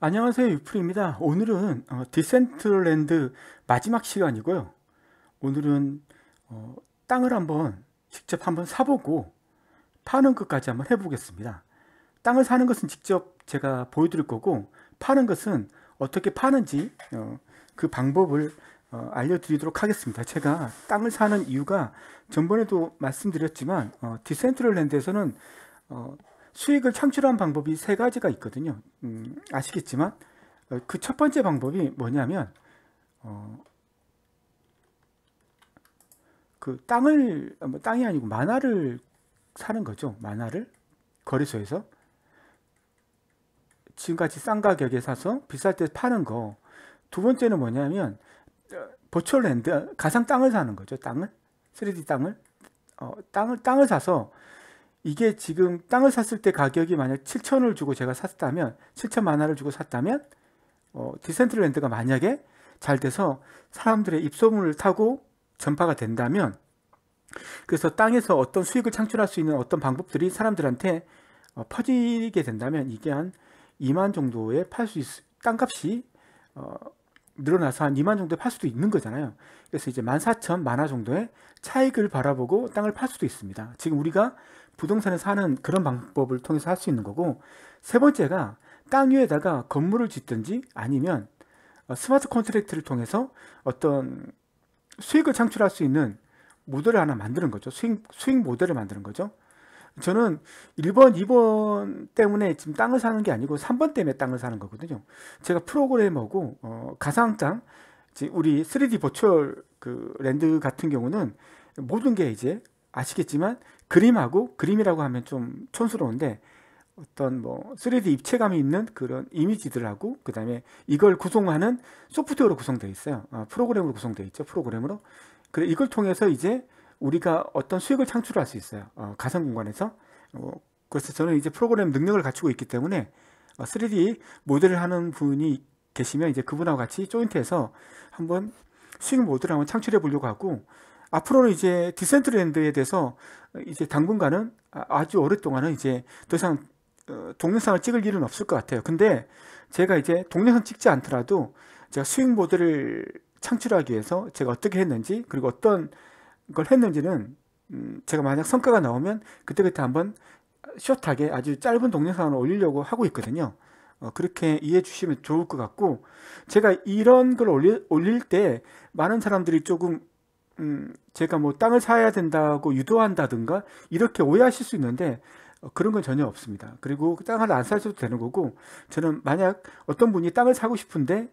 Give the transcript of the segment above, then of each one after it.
안녕하세요 유프리입니다 오늘은 어, 디센트랜드 마지막 시간이고요 오늘은 어, 땅을 한번 직접 한번 사보고 파는 것까지 한번 해보겠습니다 땅을 사는 것은 직접 제가 보여드릴 거고 파는 것은 어떻게 파는지 어, 그 방법을 어, 알려드리도록 하겠습니다. 제가 땅을 사는 이유가 전번에도 말씀드렸지만 어, 디센트럴랜드에서는 어, 수익을 창출한 방법이 세 가지가 있거든요. 음, 아시겠지만 어, 그첫 번째 방법이 뭐냐면 어, 그 땅을 아, 뭐 땅이 아니고 만화를 사는 거죠. 만화를 거래소에서 지금같이 싼 가격에 사서 비쌀 때 파는 거. 두 번째는 뭐냐면 어, 버츄랜드 가상 땅을 사는 거죠. 땅을 3D 땅을 어, 땅을 땅을 사서 이게 지금 땅을 샀을 때 가격이 만약 7천을 주고 제가 샀다면 7천만 원을 주고 샀다면 어, 디센트럴랜드가 만약에 잘 돼서 사람들의 입소문을 타고 전파가 된다면 그래서 땅에서 어떤 수익을 창출할 수 있는 어떤 방법들이 사람들한테 어, 퍼지게 된다면 이게 한 2만 정도에 팔 수 있, 땅값이 어, 늘어나서 한 2만 정도에 팔 수도 있는 거잖아요. 그래서 이제 14,000만화 정도의 차익을 바라보고 땅을 팔 수도 있습니다. 지금 우리가 부동산을 사는 그런 방법을 통해서 할 수 있는 거고 세 번째가 땅 위에다가 건물을 짓든지 아니면 어, 스마트 컨트랙트를 통해서 어떤 수익을 창출할 수 있는 모델을 하나 만드는 거죠. 수익, 수익 모델을 만드는 거죠. 저는 1번, 2번 때문에 지금 땅을 사는 게 아니고 3번 때문에 땅을 사는 거거든요. 제가 프로그래머고, 어, 가상장, 우리 3D 버추얼 그 랜드 같은 경우는 모든 게 이제 아시겠지만 그림하고 그림이라고 하면 좀 촌스러운데 어떤 뭐 3D 입체감이 있는 그런 이미지들하고 그 다음에 이걸 구성하는 소프트웨어로 구성되어 있어요 아, 프로그램으로 구성되어 있죠 프로그램으로 그래 이걸 통해서 이제 우리가 어떤 수익을 창출할 수 있어요 어, 가상 공간에서 어, 그래서 저는 이제 프로그램 능력을 갖추고 있기 때문에 3D 어, 모델을 하는 분이 계시면 이제 그분하고 같이 조인트해서 한번 수익 모드를 한번 창출해 보려고 하고 앞으로는 이제 디센트랜드에 대해서 이제 당분간은 아, 아주 오랫동안은 이제 더 이상 어, 동영상을 찍을 일은 없을 것 같아요. 근데 제가 이제 동영상 찍지 않더라도 제가 스윙 모드를 창출하기 위해서 제가 어떻게 했는지 그리고 어떤 걸 했는지는 음, 제가 만약 성과가 나오면 그때그때 한번 숏하게 아주 짧은 동영상을 올리려고 하고 있거든요. 어, 그렇게 이해해 주시면 좋을 것 같고 제가 이런 걸 올릴 때 많은 사람들이 조금 음, 제가 뭐 땅을 사야 된다고 유도한다든가 이렇게 오해하실 수 있는데 어, 그런 건 전혀 없습니다. 그리고 그 땅을 안 사셔도 되는 거고 저는 만약 어떤 분이 땅을 사고 싶은데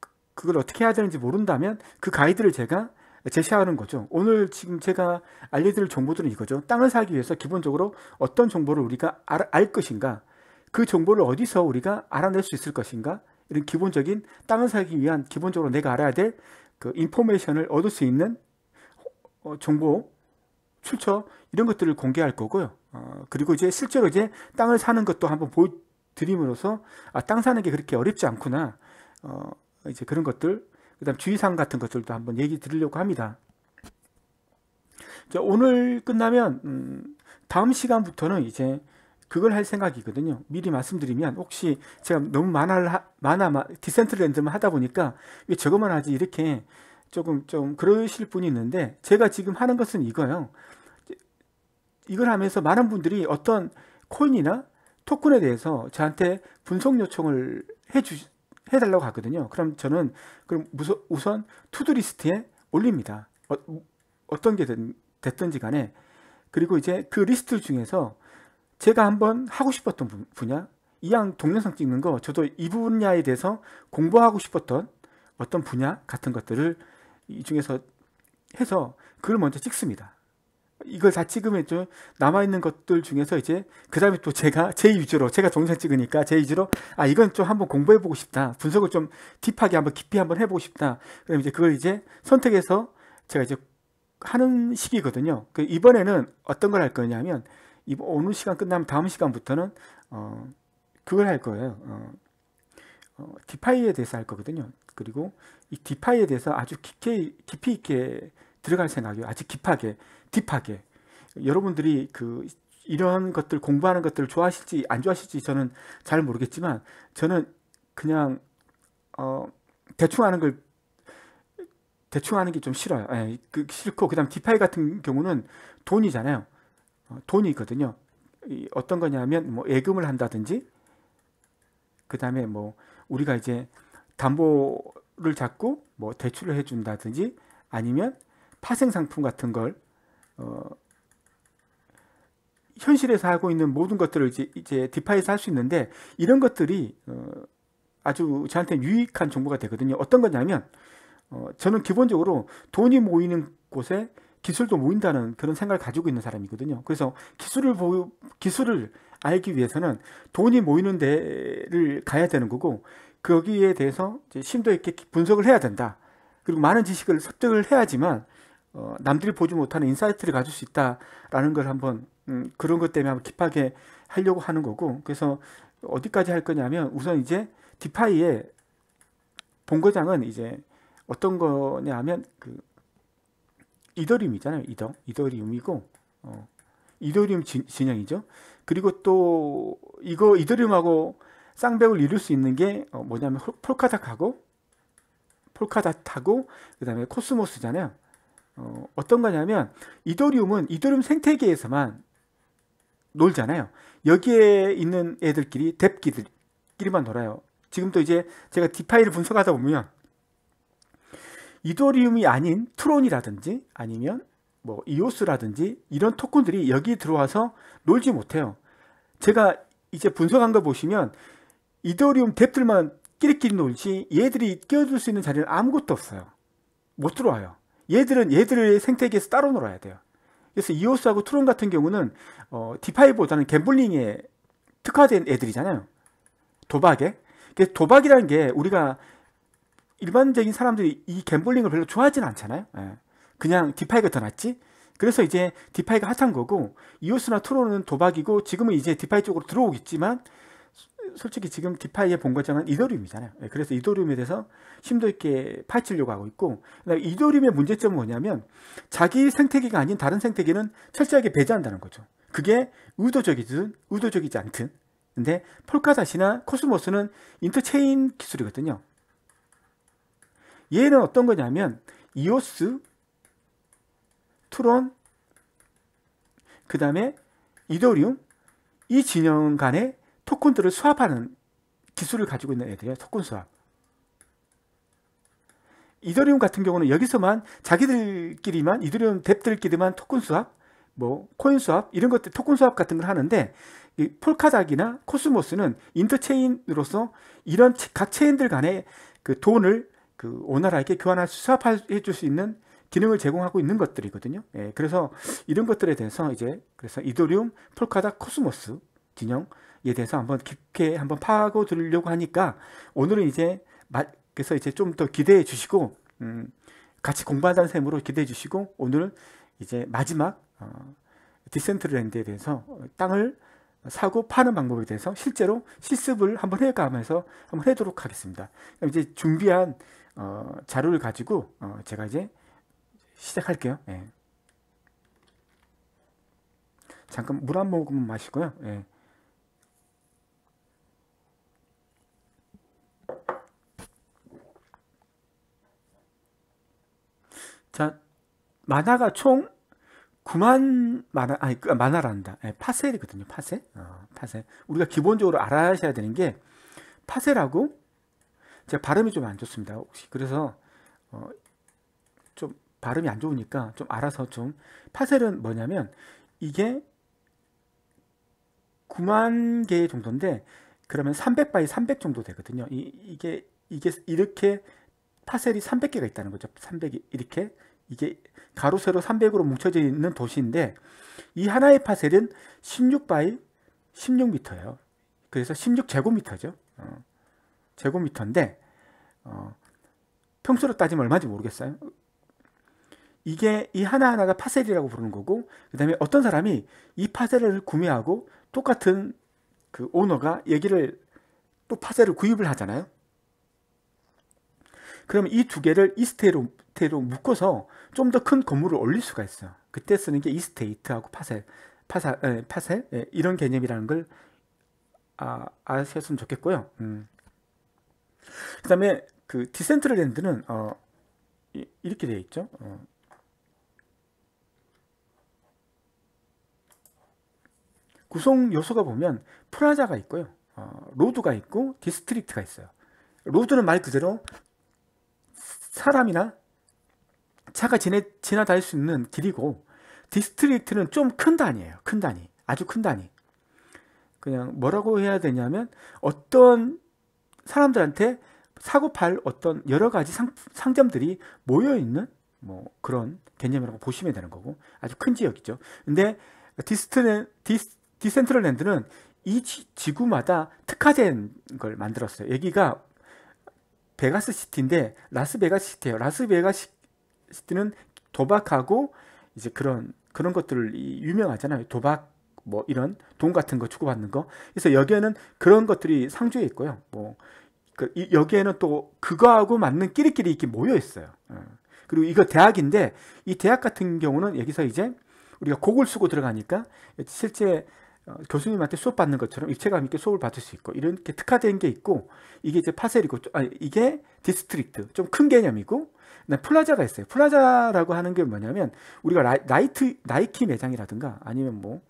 그, 그걸 어떻게 해야 되는지 모른다면 그 가이드를 제가 제시하는 거죠. 오늘 지금 제가 알려드릴 정보들은 이거죠. 땅을 사기 위해서 기본적으로 어떤 정보를 우리가 알, 알 것인가 그 정보를 어디서 우리가 알아낼 수 있을 것인가 이런 기본적인 땅을 사기 위한 기본적으로 내가 알아야 될 그 인포메이션을 얻을 수 있는 정보 어, 출처 이런 것들을 공개할 거고요. 어, 그리고 이제 실제로 이제 땅을 사는 것도 한번 보여드림으로써 아, 땅 사는 게 그렇게 어렵지 않구나. 어, 이제 그런 것들, 그다음 주의사항 같은 것들도 한번 얘기 드리려고 합니다. 자, 오늘 끝나면 음, 다음 시간부터는 이제 그걸 할 생각이거든요. 미리 말씀드리면 혹시 제가 너무 만화를 만화 디센트랜드만 하다 보니까 왜 저것만 하지 이렇게 조금 좀 그러실 분이 있는데 제가 지금 하는 것은 이거요. 이걸 하면서 많은 분들이 어떤 코인이나 토큰에 대해서 저한테 분석 요청을 해주 해달라고 하거든요. 그럼 저는 그럼 우선 투두리스트에 올립니다. 어, 떤게 됐든지 간에 그리고 이제 그 리스트 중에서 제가 한번 하고 싶었던 분야 이왕 동영상 찍는 거 저도 이 분야에 대해서 공부하고 싶었던 어떤 분야 같은 것들을 이 중에서 해서 그걸 먼저 찍습니다. 이걸 다 찍으면 좀 남아있는 것들 중에서 이제 그 다음에 또 제가 제 위주로 제가 동영상 찍으니까 제 위주로 아 이건 좀 한번 공부해보고 싶다 분석을 좀 딥하게 한번 깊이 한번 해보고 싶다 그럼 이제 그걸 이제 선택해서 제가 이제 하는 시기거든요 그 이번에는 어떤 걸 할 거냐면 이번 오늘 시간 끝나면 다음 시간부터는 어 그걸 할 거예요 어, 어 디파이에 대해서 할 거거든요 그리고 이 디파이에 대해서 아주 깊게, 깊이 있게 들어갈 생각이에요. 아주 깊하게, 딥하게. 여러분들이 그 이런 것들 공부하는 것들을 좋아하실지 안 좋아하실지 저는 잘 모르겠지만 저는 그냥 어 대충 하는 걸 대충 하는 게 좀 싫어요. 예, 그 싫고 그다음 디파이 같은 경우는 돈이잖아요. 어, 돈이 거든요이 어떤 거냐면 뭐 예금을 한다든지 그다음에 뭐 우리가 이제 담보 를 잡고 뭐 대출을 해준다든지 아니면 파생 상품 같은 걸 어, 현실에서 하고 있는 모든 것들을 이제, 이제 디파에서할 수 있는데 이런 것들이 어, 아주 저한테 유익한 정보가 되거든요. 어떤 거냐면 어, 저는 기본적으로 돈이 모이는 곳에 기술도 모인다는 그런 생각을 가지고 있는 사람이거든요. 그래서 기술을 보 기술을 알기 위해서는 돈이 모이는 데를 가야 되는 거고 거기에 대해서 심도 있게 분석을 해야 된다. 그리고 많은 지식을 습득을 해야지만 어, 남들이 보지 못하는 인사이트를 가질 수 있다라는 걸 한번 음, 그런 것 때문에 한번 딥하게 하려고 하는 거고 그래서 어디까지 할 거냐면 우선 이제 디파이의 본거장은 이제 어떤 거냐 하면 그 이더리움이잖아요 이더 이더리움이고 어, 이더리움 진, 영이죠 그리고 또 이거 이더리움하고 쌍벽을 이룰 수 있는 게 어, 뭐냐면 폴카닥하고 폴카닷하고 그 다음에 코스모스잖아요 어, 떤 거냐면 이더리움은 이더리움 생태계에서만 놀잖아요 여기에 있는 애들끼리 뎁기들끼리만 놀아요 지금도 이제 제가 디파이를 분석하다 보면 이더리움이 아닌 트론이라든지 아니면 뭐 이오스라든지 이런 토큰들이 여기 들어와서 놀지 못해요 제가 이제 분석한 거 보시면 이더리움 뎁들만 끼리끼리 놀지 얘들이 끼어들 수 있는 자리는 아무것도 없어요. 못 들어와요. 얘들은 얘들의 생태계에서 따로 놀아야 돼요. 그래서 이오스하고 트론 같은 경우는 어, 디파이보다는 갬블링에 특화된 애들이잖아요. 도박에. 그래서 도박이라는 게 우리가 일반적인 사람들이 이 갬블링을 별로 좋아하진 않잖아요. 예. 그냥 디파이가 더 낫지. 그래서 이제 디파이가 핫한 거고 이오스나 트론은 도박이고 지금은 이제 디파이 쪽으로 들어오겠지만 솔직히 지금 디파이에 본거점은 이더리움이잖아요. 예, 그래서 이더리움에 대해서 심도 있게 파헤치려고 하고 있고 이더리움의 문제점은 뭐냐면 자기 생태계가 아닌 다른 생태계는 철저하게 배제한다는 거죠. 그게 의도적이든 의도적이지 않든 근데 폴카닷이나 코스모스는 인터체인 기술이거든요. 얘는 어떤 거냐면 이오스, 트론, 그 다음에 이더리움 이 진영 간의 토큰들을 수합하는 기술을 가지고 있는 애들이에요. 토큰 수합. 이더리움 같은 경우는 여기서만 자기들끼리만 이더리움 뎁들끼리만 토큰 수합, 뭐 코인 수합 이런 것들 토큰 수합 같은 걸 하는데 이 폴카닥이나 코스모스는 인터체인으로서 이런 각 체인들 간에그 돈을 그 오나라에게 교환할 수합해 줄 수 있는 기능을 제공하고 있는 것들이거든요. 예, 그래서 이런 것들에 대해서 이제 그래서 이더리움, 폴카닥, 코스모스 진영 이에 대해서 한번 깊게 한번 파고 들으려고 하니까 오늘은 이제 그래서 이제 좀 더 기대해 주시고 음, 같이 공부한다는 셈으로 기대해 주시고 오늘은 이제 마지막 어, 디센트랜드에 대해서 땅을 사고 파는 방법에 대해서 실제로 실습을 한번 해가면서 한번 해도록 하겠습니다. 그럼 이제 준비한 어, 자료를 가지고 어, 제가 이제 시작할게요. 예. 잠깐 물 한 모금만 마시고요. 예. 자, 만화가 총 9만 만화, 아니, 그, 만화란다. 예, 파셀이거든요, 파셀. 어, 파셀. 우리가 기본적으로 알아야 되는 게, 파셀하고, 제가 발음이 좀 안 좋습니다. 혹시. 그래서, 어, 좀 발음이 안 좋으니까 좀 알아서 좀, 파셀은 뭐냐면, 이게 9만 개 정도인데, 그러면 300 바이 300 정도 되거든요. 이, 이게, 이게 이렇게 파셀이 300개가 있다는 거죠. 300이 이렇게 이게 가로 세로 300으로 뭉쳐져 있는 도시인데 이 하나의 파셀은 16바이 16m예요. 그래서 16제곱미터죠. 어, 제곱미터인데 어, 평수로 따지면 얼마인지 모르겠어요. 이게 이 하나하나가 파셀이라고 부르는 거고 그 다음에 어떤 사람이 이 파셀을 구매하고 똑같은 그 오너가 얘기를 또 파셀을 구입을 하잖아요. 그럼 이 두 개를 이스테로 로 묶어서 좀 더 큰 건물을 올릴 수가 있어요. 그때 쓰는 게 이스테이트하고 파셀, 파사, 에, 파셀 에, 예, 이런 개념이라는 걸 아, 아셨으면 좋겠고요. 음. 그다음에 그 디센트럴랜드는 어, 이렇게 되어 있죠. 어. 구성 요소가 보면 프라자가 있고요. 어, 로드가 있고 디스트릭트가 있어요. 로드는 말 그대로 사람이나 차가 지내, 지나다닐 수 있는 길이고 디스트릭트는좀 큰 단위예요. 큰 단위. 아주 큰 단위. 그냥 뭐라고 해야 되냐면 어떤 사람들한테 사고 팔 어떤 여러 가지 상, 상점들이 모여 있는 뭐 그런 개념이라고 보시면 되는 거고 아주 큰 지역이죠. 근데 디스트렌, 디스, 디센트럴랜드는 이 지, 구마다 특화된 걸 만들었어요. 여기가 베가스 시티인데 라스베가스 시티예요. 라스베가스 시티는 도박하고 이제 그런 그런 것들을 유명하잖아요. 도박 뭐 이런 돈 같은 거 주고받는 거. 그래서 여기에는 그런 것들이 상주에 있고요. 뭐 그, 여기에는 또 그거하고 맞는 끼리끼리 이렇게 모여 있어요. 예. 그리고 이거 대학인데 이 대학 같은 경우는 여기서 이제 우리가 곡을 쓰고 들어가니까 실제 어, 교수님한테 수업 받는 것처럼 입체감 있게 수업을 받을 수 있고 이렇게 특화된 게 있고 이게 이제 파셀이고 아니, 이게 디스트릭트 좀 큰 개념이고 플라자가 있어요. 플라자라고 하는 게 뭐냐면 우리가 라이, 트 나이키 매장이라든가 아니면 뭐뭐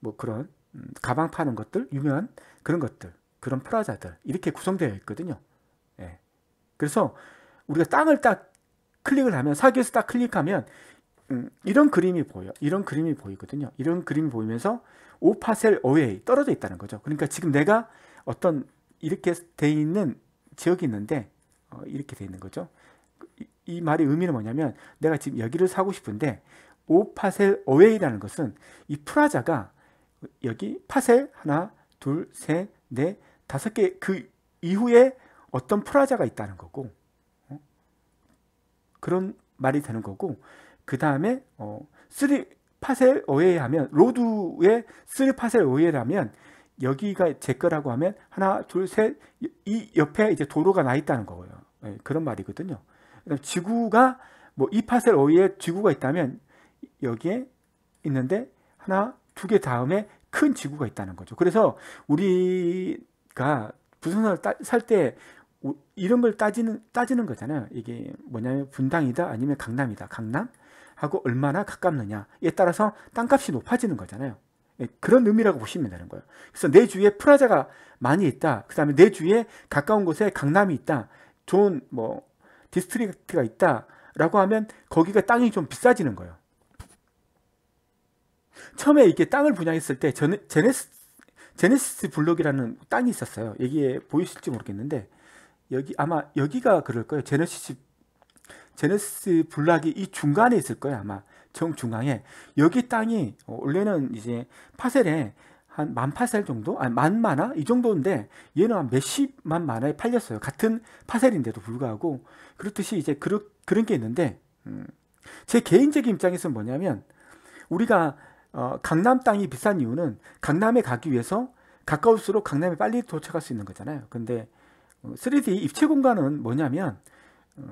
뭐 그런 음, 가방 파는 것들 유명한 그런 것들 그런 플라자들 이렇게 구성되어 있거든요. 예. 그래서 우리가 땅을 딱 클릭을 하면 사기에서 딱 클릭하면 음, 이런 그림이 보여. 이런 그림이 보이거든요. 이런 그림이 보이면서 오파셀 어웨이 떨어져 있다는 거죠. 그러니까 지금 내가 어떤 이렇게 돼 있는 지역이 있는데 어, 이렇게 돼 있는 거죠. 이, 이 말의 의미는 뭐냐면 내가 지금 여기를 사고 싶은데 오파셀 어웨이라는 것은 이 프라자가 여기 파셀 하나, 둘, 셋, 넷, 다섯 개 그 이후에 어떤 프라자가 있다는 거고 어? 그런 말이 되는 거고 그 다음에 어, 3 파셀 오에 하면 로드의 3 파셀 오에라면 여기가 제 거라고 하면 하나 둘 셋 이 옆에 이제 도로가 나 있다는 거예요. 예, 그런 말이거든요. 그다음 지구가 뭐 2파셀 오에 지구가 있다면 여기에 있는데 하나 두 개 다음에 큰 지구가 있다는 거죠. 그래서 우리가 부산을살 때이런걸 따지는 따지는 거잖아요. 이게 뭐냐면 분당이다 아니면 강남이다. 강남 하고 얼마나 가깝느냐에 따라서 땅값이 높아지는 거잖아요. 예, 그런 의미라고 보시면 되는 거예요. 그래서 내 주위에 프라자가 많이 있다. 그 다음에 내 주위에 가까운 곳에 강남이 있다. 좋은 뭐 디스트릭트가 있다. 라고 하면 거기가 땅이 좀 비싸지는 거예요. 처음에 이렇게 땅을 분양했을 때 저는 제네스, 제네시스 블록이라는 땅이 있었어요. 여기에 보이실지 모르겠는데 여기 아마 여기가 그럴 거예요. 제네시스 제네시스 블락이 이 중간에 있을 거예요 아마 정중앙에 여기 땅이 어, 원래는 이제 파셀에 한 만 파셀 정도 아니 만 마나 이 정도인데 얘는 한 몇십만 만나에 팔렸어요 같은 파셀인데도 불구하고 그렇듯이 이제 그러, 그런 게 있는데 음, 제 개인적인 입장에서는 뭐냐면 우리가 어, 강남 땅이 비싼 이유는 강남에 가기 위해서 가까울수록 강남에 빨리 도착할 수 있는 거잖아요 근데 3D 어, 입체 공간은 뭐냐면 어,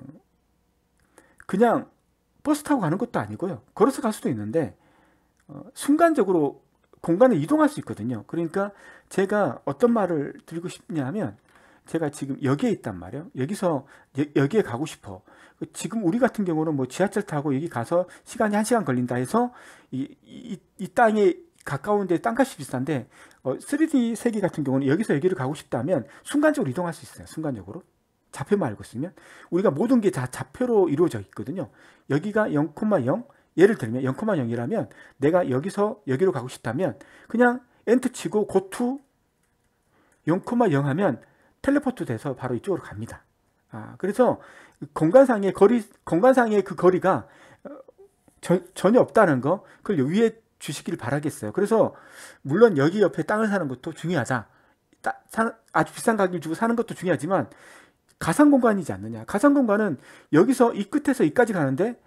그냥 버스 타고 가는 것도 아니고요. 걸어서 갈 수도 있는데 어, 순간적으로 공간을 이동할 수 있거든요. 그러니까 제가 어떤 말을 드리고 싶냐 하면 제가 지금 여기에 있단 말이에요. 여기서 여, 기에 가고 싶어. 지금 우리 같은 경우는 뭐 지하철 타고 여기 가서 시간이 한시간 걸린다 해서 이, 이, 이 땅에 가까운데 땅값이 비싼데 어, 3D 세계 같은 경우는 여기서 여기를 가고 싶다면 순간적으로 이동할 수 있어요. 순간적으로. 자폐만 알고 있으면 우리가 모든 게 다자폐로 이루어져 있거든요. 여기가 0,0 예를 들면 0,0이라면 내가 여기서 여기로 가고 싶다면 그냥 엔트 치고 고투 0,0 하면 텔레포트 돼서 바로 이쪽으로 갑니다. 아, 그래서 공간상의 거리 공간상의 그 거리가 저, 어, 전혀 없다는 거 그걸 위에 주시길 바라겠어요. 그래서 물론 여기 옆에 땅을 사는 것도 중요하다. 따, 사, 아주 비싼 가격을 주고 사는 것도 중요하지만 가상 공간이지 않느냐. 가상 공간은 여기서 이 끝에서 이까지 가는데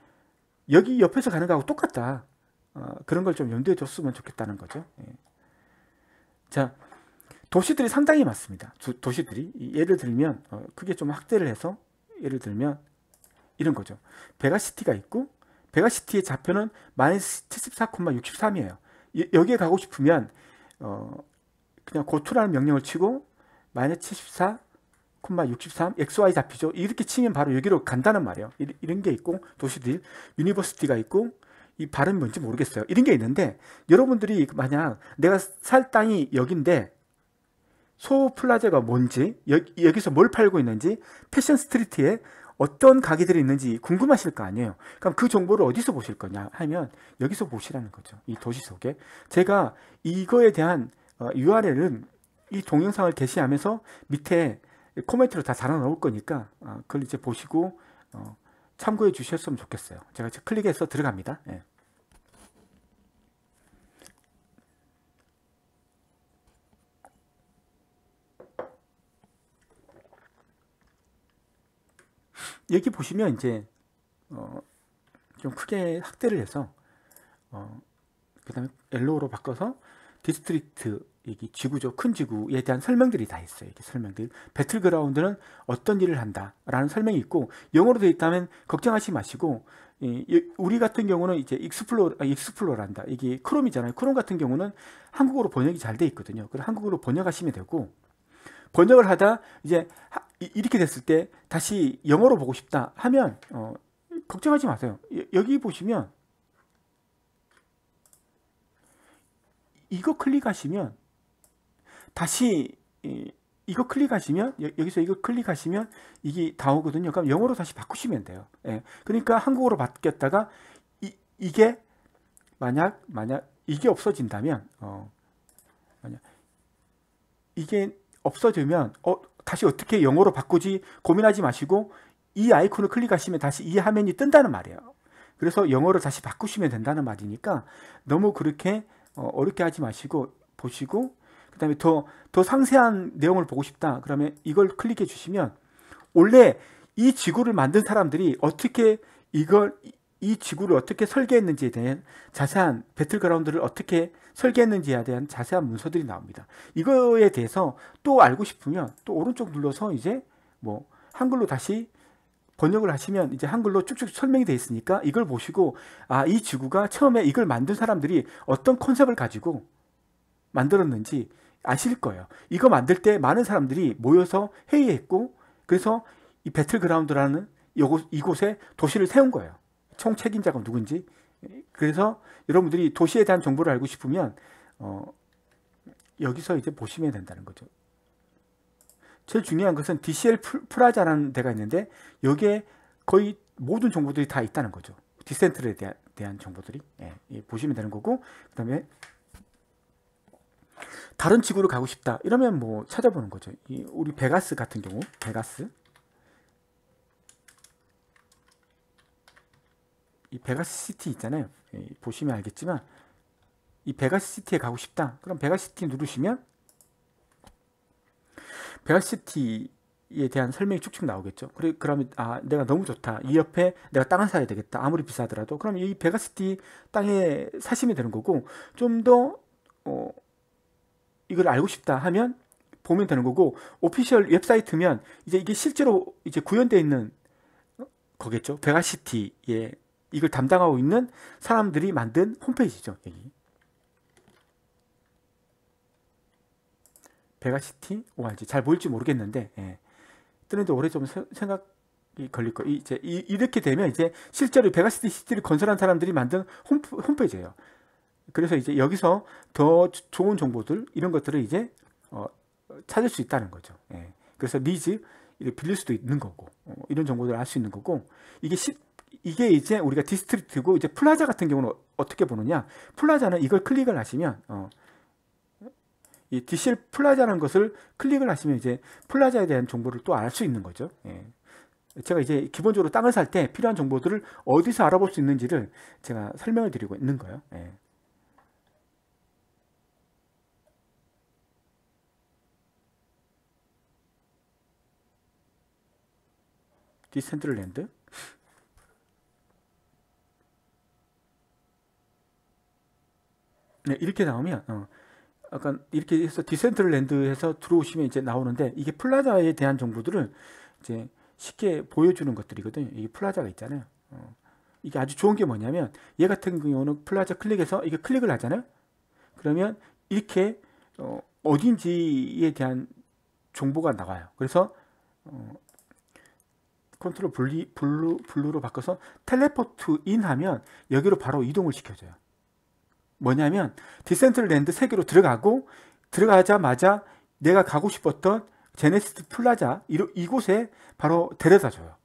여기 옆에서 가는 거하고 똑같다. 어, 그런 걸 좀 염두에 뒀으면 좋겠다는 거죠. 예. 자, 도시들이 상당히 많습니다. 주, 도시들이 예를 들면 어, 크게 좀 확대를 해서 예를 들면 이런 거죠. 베가시티가 있고 베가시티의 좌표는 마이너스 74,63이에요. 예, 여기에 가고 싶으면 어, 그냥 고투라는 명령을 치고 마이너스 74 63, XY 잡히죠. 이렇게 치면 바로 여기로 간다는 말이에요. 이런 게 있고 도시들, 유니버시티가 있고 이 발음이 뭔지 모르겠어요. 이런 게 있는데 여러분들이 만약 내가 살 땅이 여긴데소플라제가 뭔지 여, 여기서 뭘 팔고 있는지 패션 스트리트에 어떤 가게들이 있는지 궁금하실 거 아니에요. 그럼 그 정보를 어디서 보실 거냐 하면 여기서 보시라는 거죠. 이 도시 속에 제가 이거에 대한 URL은 어, 이 동영상을 게시하면서 밑에 코멘트로 다 달아 놓을 거니까 어, 그걸 이제 보시고 어, 참고해 주셨으면 좋겠어요. 제가 클릭해서 들어갑니다. 예. 여기 보시면 이제 어, 좀 크게 확대를 해서 그 다음에 엘로우로 바꿔서 디스트릭트 이게 지구죠. 큰 지구에 대한 설명들이 다 있어요. 이렇게 설명들. 배틀그라운드는 어떤 일을 한다라는 설명이 있고 영어로 되어 있다면 걱정하지 마시고 우리 같은 경우는 이제 익스플로 아, 익스플로란다. 이게 크롬이잖아요. 크롬 같은 경우는 한국어로 번역이 잘 돼 있거든요. 그럼 한국어로 번역하시면 되고 번역을 하다 이제 이렇게 됐을 때 다시 영어로 보고 싶다 하면 어, 걱정하지 마세요. 여기 보시면 이거 클릭하시면 다시 이거 클릭하시면 여기서 이거 클릭하시면 이게 다 오거든요. 그럼 영어로 다시 바꾸시면 돼요. 예. 그러니까 한국어로 바뀌었다가 이, 게 만약 만약 이게 없어진다면 어, 만약 이게 없어지면 어, 다시 어떻게 영어로 바꾸지 고민하지 마시고 이 아이콘을 클릭하시면 다시 이 화면이 뜬다는 말이에요. 그래서 영어로 다시 바꾸시면 된다는 말이니까 너무 그렇게 어, 어렵게 하지 마시고 보시고 그 다음에 더, 더 상세한 내용을 보고 싶다. 그러면 이걸 클릭해 주시면 원래 이 지구를 만든 사람들이 어떻게 이걸, 이 지구를 어떻게 설계했는지에 대한 자세한 배틀그라운드를 어떻게 설계했는지에 대한 자세한 문서들이 나옵니다. 이거에 대해서 또 알고 싶으면 또 오른쪽 눌러서 이제 뭐 한글로 다시 번역을 하시면 이제 한글로 쭉쭉 설명이 되어 있으니까 이걸 보시고 아이 지구가 처음에 이걸 만든 사람들이 어떤 컨셉을 가지고 만들었는지 아실 거예요. 이거 만들 때 많은 사람들이 모여서 회의했고 그래서 이 배틀그라운드라는 이곳, 이곳에 도시를 세운 거예요. 총 책임자가 누군지. 그래서 여러분들이 도시에 대한 정보를 알고 싶으면 어, 여기서 이제 보시면 된다는 거죠. 제일 중요한 것은 DCL 프라자라는 데가 있는데 여기에 거의 모든 정보들이 다 있다는 거죠. 디센트에 대한, 대한 정보들이 예, 예, 보시면 되는 거고 그 다음에 다른 지구로 가고 싶다 이러면 뭐 찾아보는 거죠 우리 베가스 같은 경우 베가스 이 베가스 시티 있잖아요 보시면 알겠지만 이 베가스 시티에 가고 싶다 그럼 베가스 시티 누르시면 베가스 시티에 대한 설명이 쭉쭉 나오겠죠 그래, 그러면 아 내가 너무 좋다 이 옆에 내가 땅을 사야 되겠다 아무리 비싸더라도 그럼 이 베가스 시티 땅에 사시면 되는 거고 좀 더 어, 이걸 알고 싶다 하면 보면 되는 거고 오피셜 웹사이트면 이제 이게 실제로 이제 구현되어 있는 거겠죠. 베가시티에 이걸 담당하고 있는 사람들이 만든 홈페이지죠. 여기. 베가시티 ORG 잘 보일지 모르겠는데 예. 뜨는데 오래 좀 생각이 걸릴 거. 이제 이, 이 렇게 되면 이제 실제로 베가시티 시티를 건설한 사람들이 만든 홈, 홈페이지예요. 그래서 이제 여기서 더 좋은 정보들 이런 것들을 이제 어, 찾을 수 있다는 거죠. 예. 그래서 리즈 빌릴 수도 있는 거고 어, 이런 정보들을 알 수 있는 거고 이게 시, 이게 이제 우리가 디스트릭트고 이제 플라자 같은 경우는 어떻게 보느냐 플라자는 이걸 클릭을 하시면 어, 이 d c 플라자라는 것을 클릭을 하시면 이제 플라자에 대한 정보를 또 알 수 있는 거죠. 예. 제가 이제 기본적으로 땅을 살 때 필요한 정보들을 어디서 알아볼 수 있는지를 제가 설명을 드리고 있는 거예요. 예. 디센트럴랜드? 네, 이렇게 나오면 어, 약간 이렇게 해서 디센트럴랜드에서 들어오시면 이제 나오는데 이게 플라자에 대한 정보들을 이제 쉽게 보여주는 것들이거든요. 이게 플라자가 있잖아요. 어, 이게 아주 좋은 게 뭐냐면 얘 같은 경우는 플라자 클릭해서 이게 클릭을 하잖아요. 그러면 이렇게 어, 어딘지에 대한 정보가 나와요. 그래서 어, 컨트롤 블리, 블루, 블루로 바꿔서 텔레포트 인 하면 여기로 바로 이동을 시켜줘요. 뭐냐면 디센트랜드 세계로 들어가고 들어가자마자 내가 가고 싶었던 제네시스 플라자 이곳에 바로 데려다 줘요.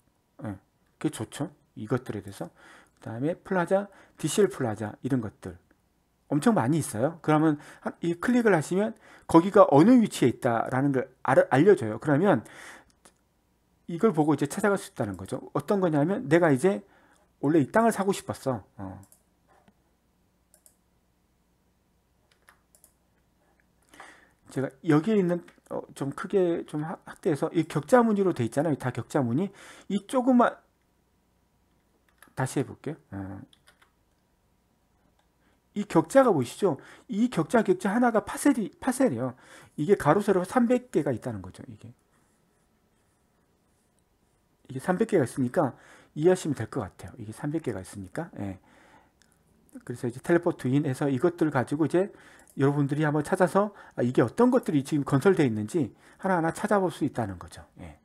예, 그게 좋죠. 이것들에 대해서. 그 다음에 플라자, 디실 플라자 이런 것들. 엄청 많이 있어요. 그러면 이 클릭을 하시면 거기가 어느 위치에 있다라는 걸 알려줘요. 그러면 이걸 보고 이제 찾아갈 수 있다는 거죠. 어떤 거냐면 내가 이제 원래 이 땅을 사고 싶었어. 어. 제가 여기에 있는 어, 좀 크게 좀 확대해서 이 격자 무늬로 돼 있잖아요. 다 격자 무늬. 이 조그만 다시 해볼게요. 어. 이 격자가 보이시죠? 이 격자 격자 하나가 파셀이 파셀이요 이게 가로세로 300개가 있다는 거죠. 이게. 이게 300개가 있으니까 이해하시면 될 것 같아요. 이게 300개가 있으니까. 예. 그래서 이제 텔레포트 인해서 이것들을 가지고 이제 여러분들이 한번 찾아서 아, 이게 어떤 것들이 지금 건설되어 있는지 하나하나 찾아볼 수 있다는 거죠. 예.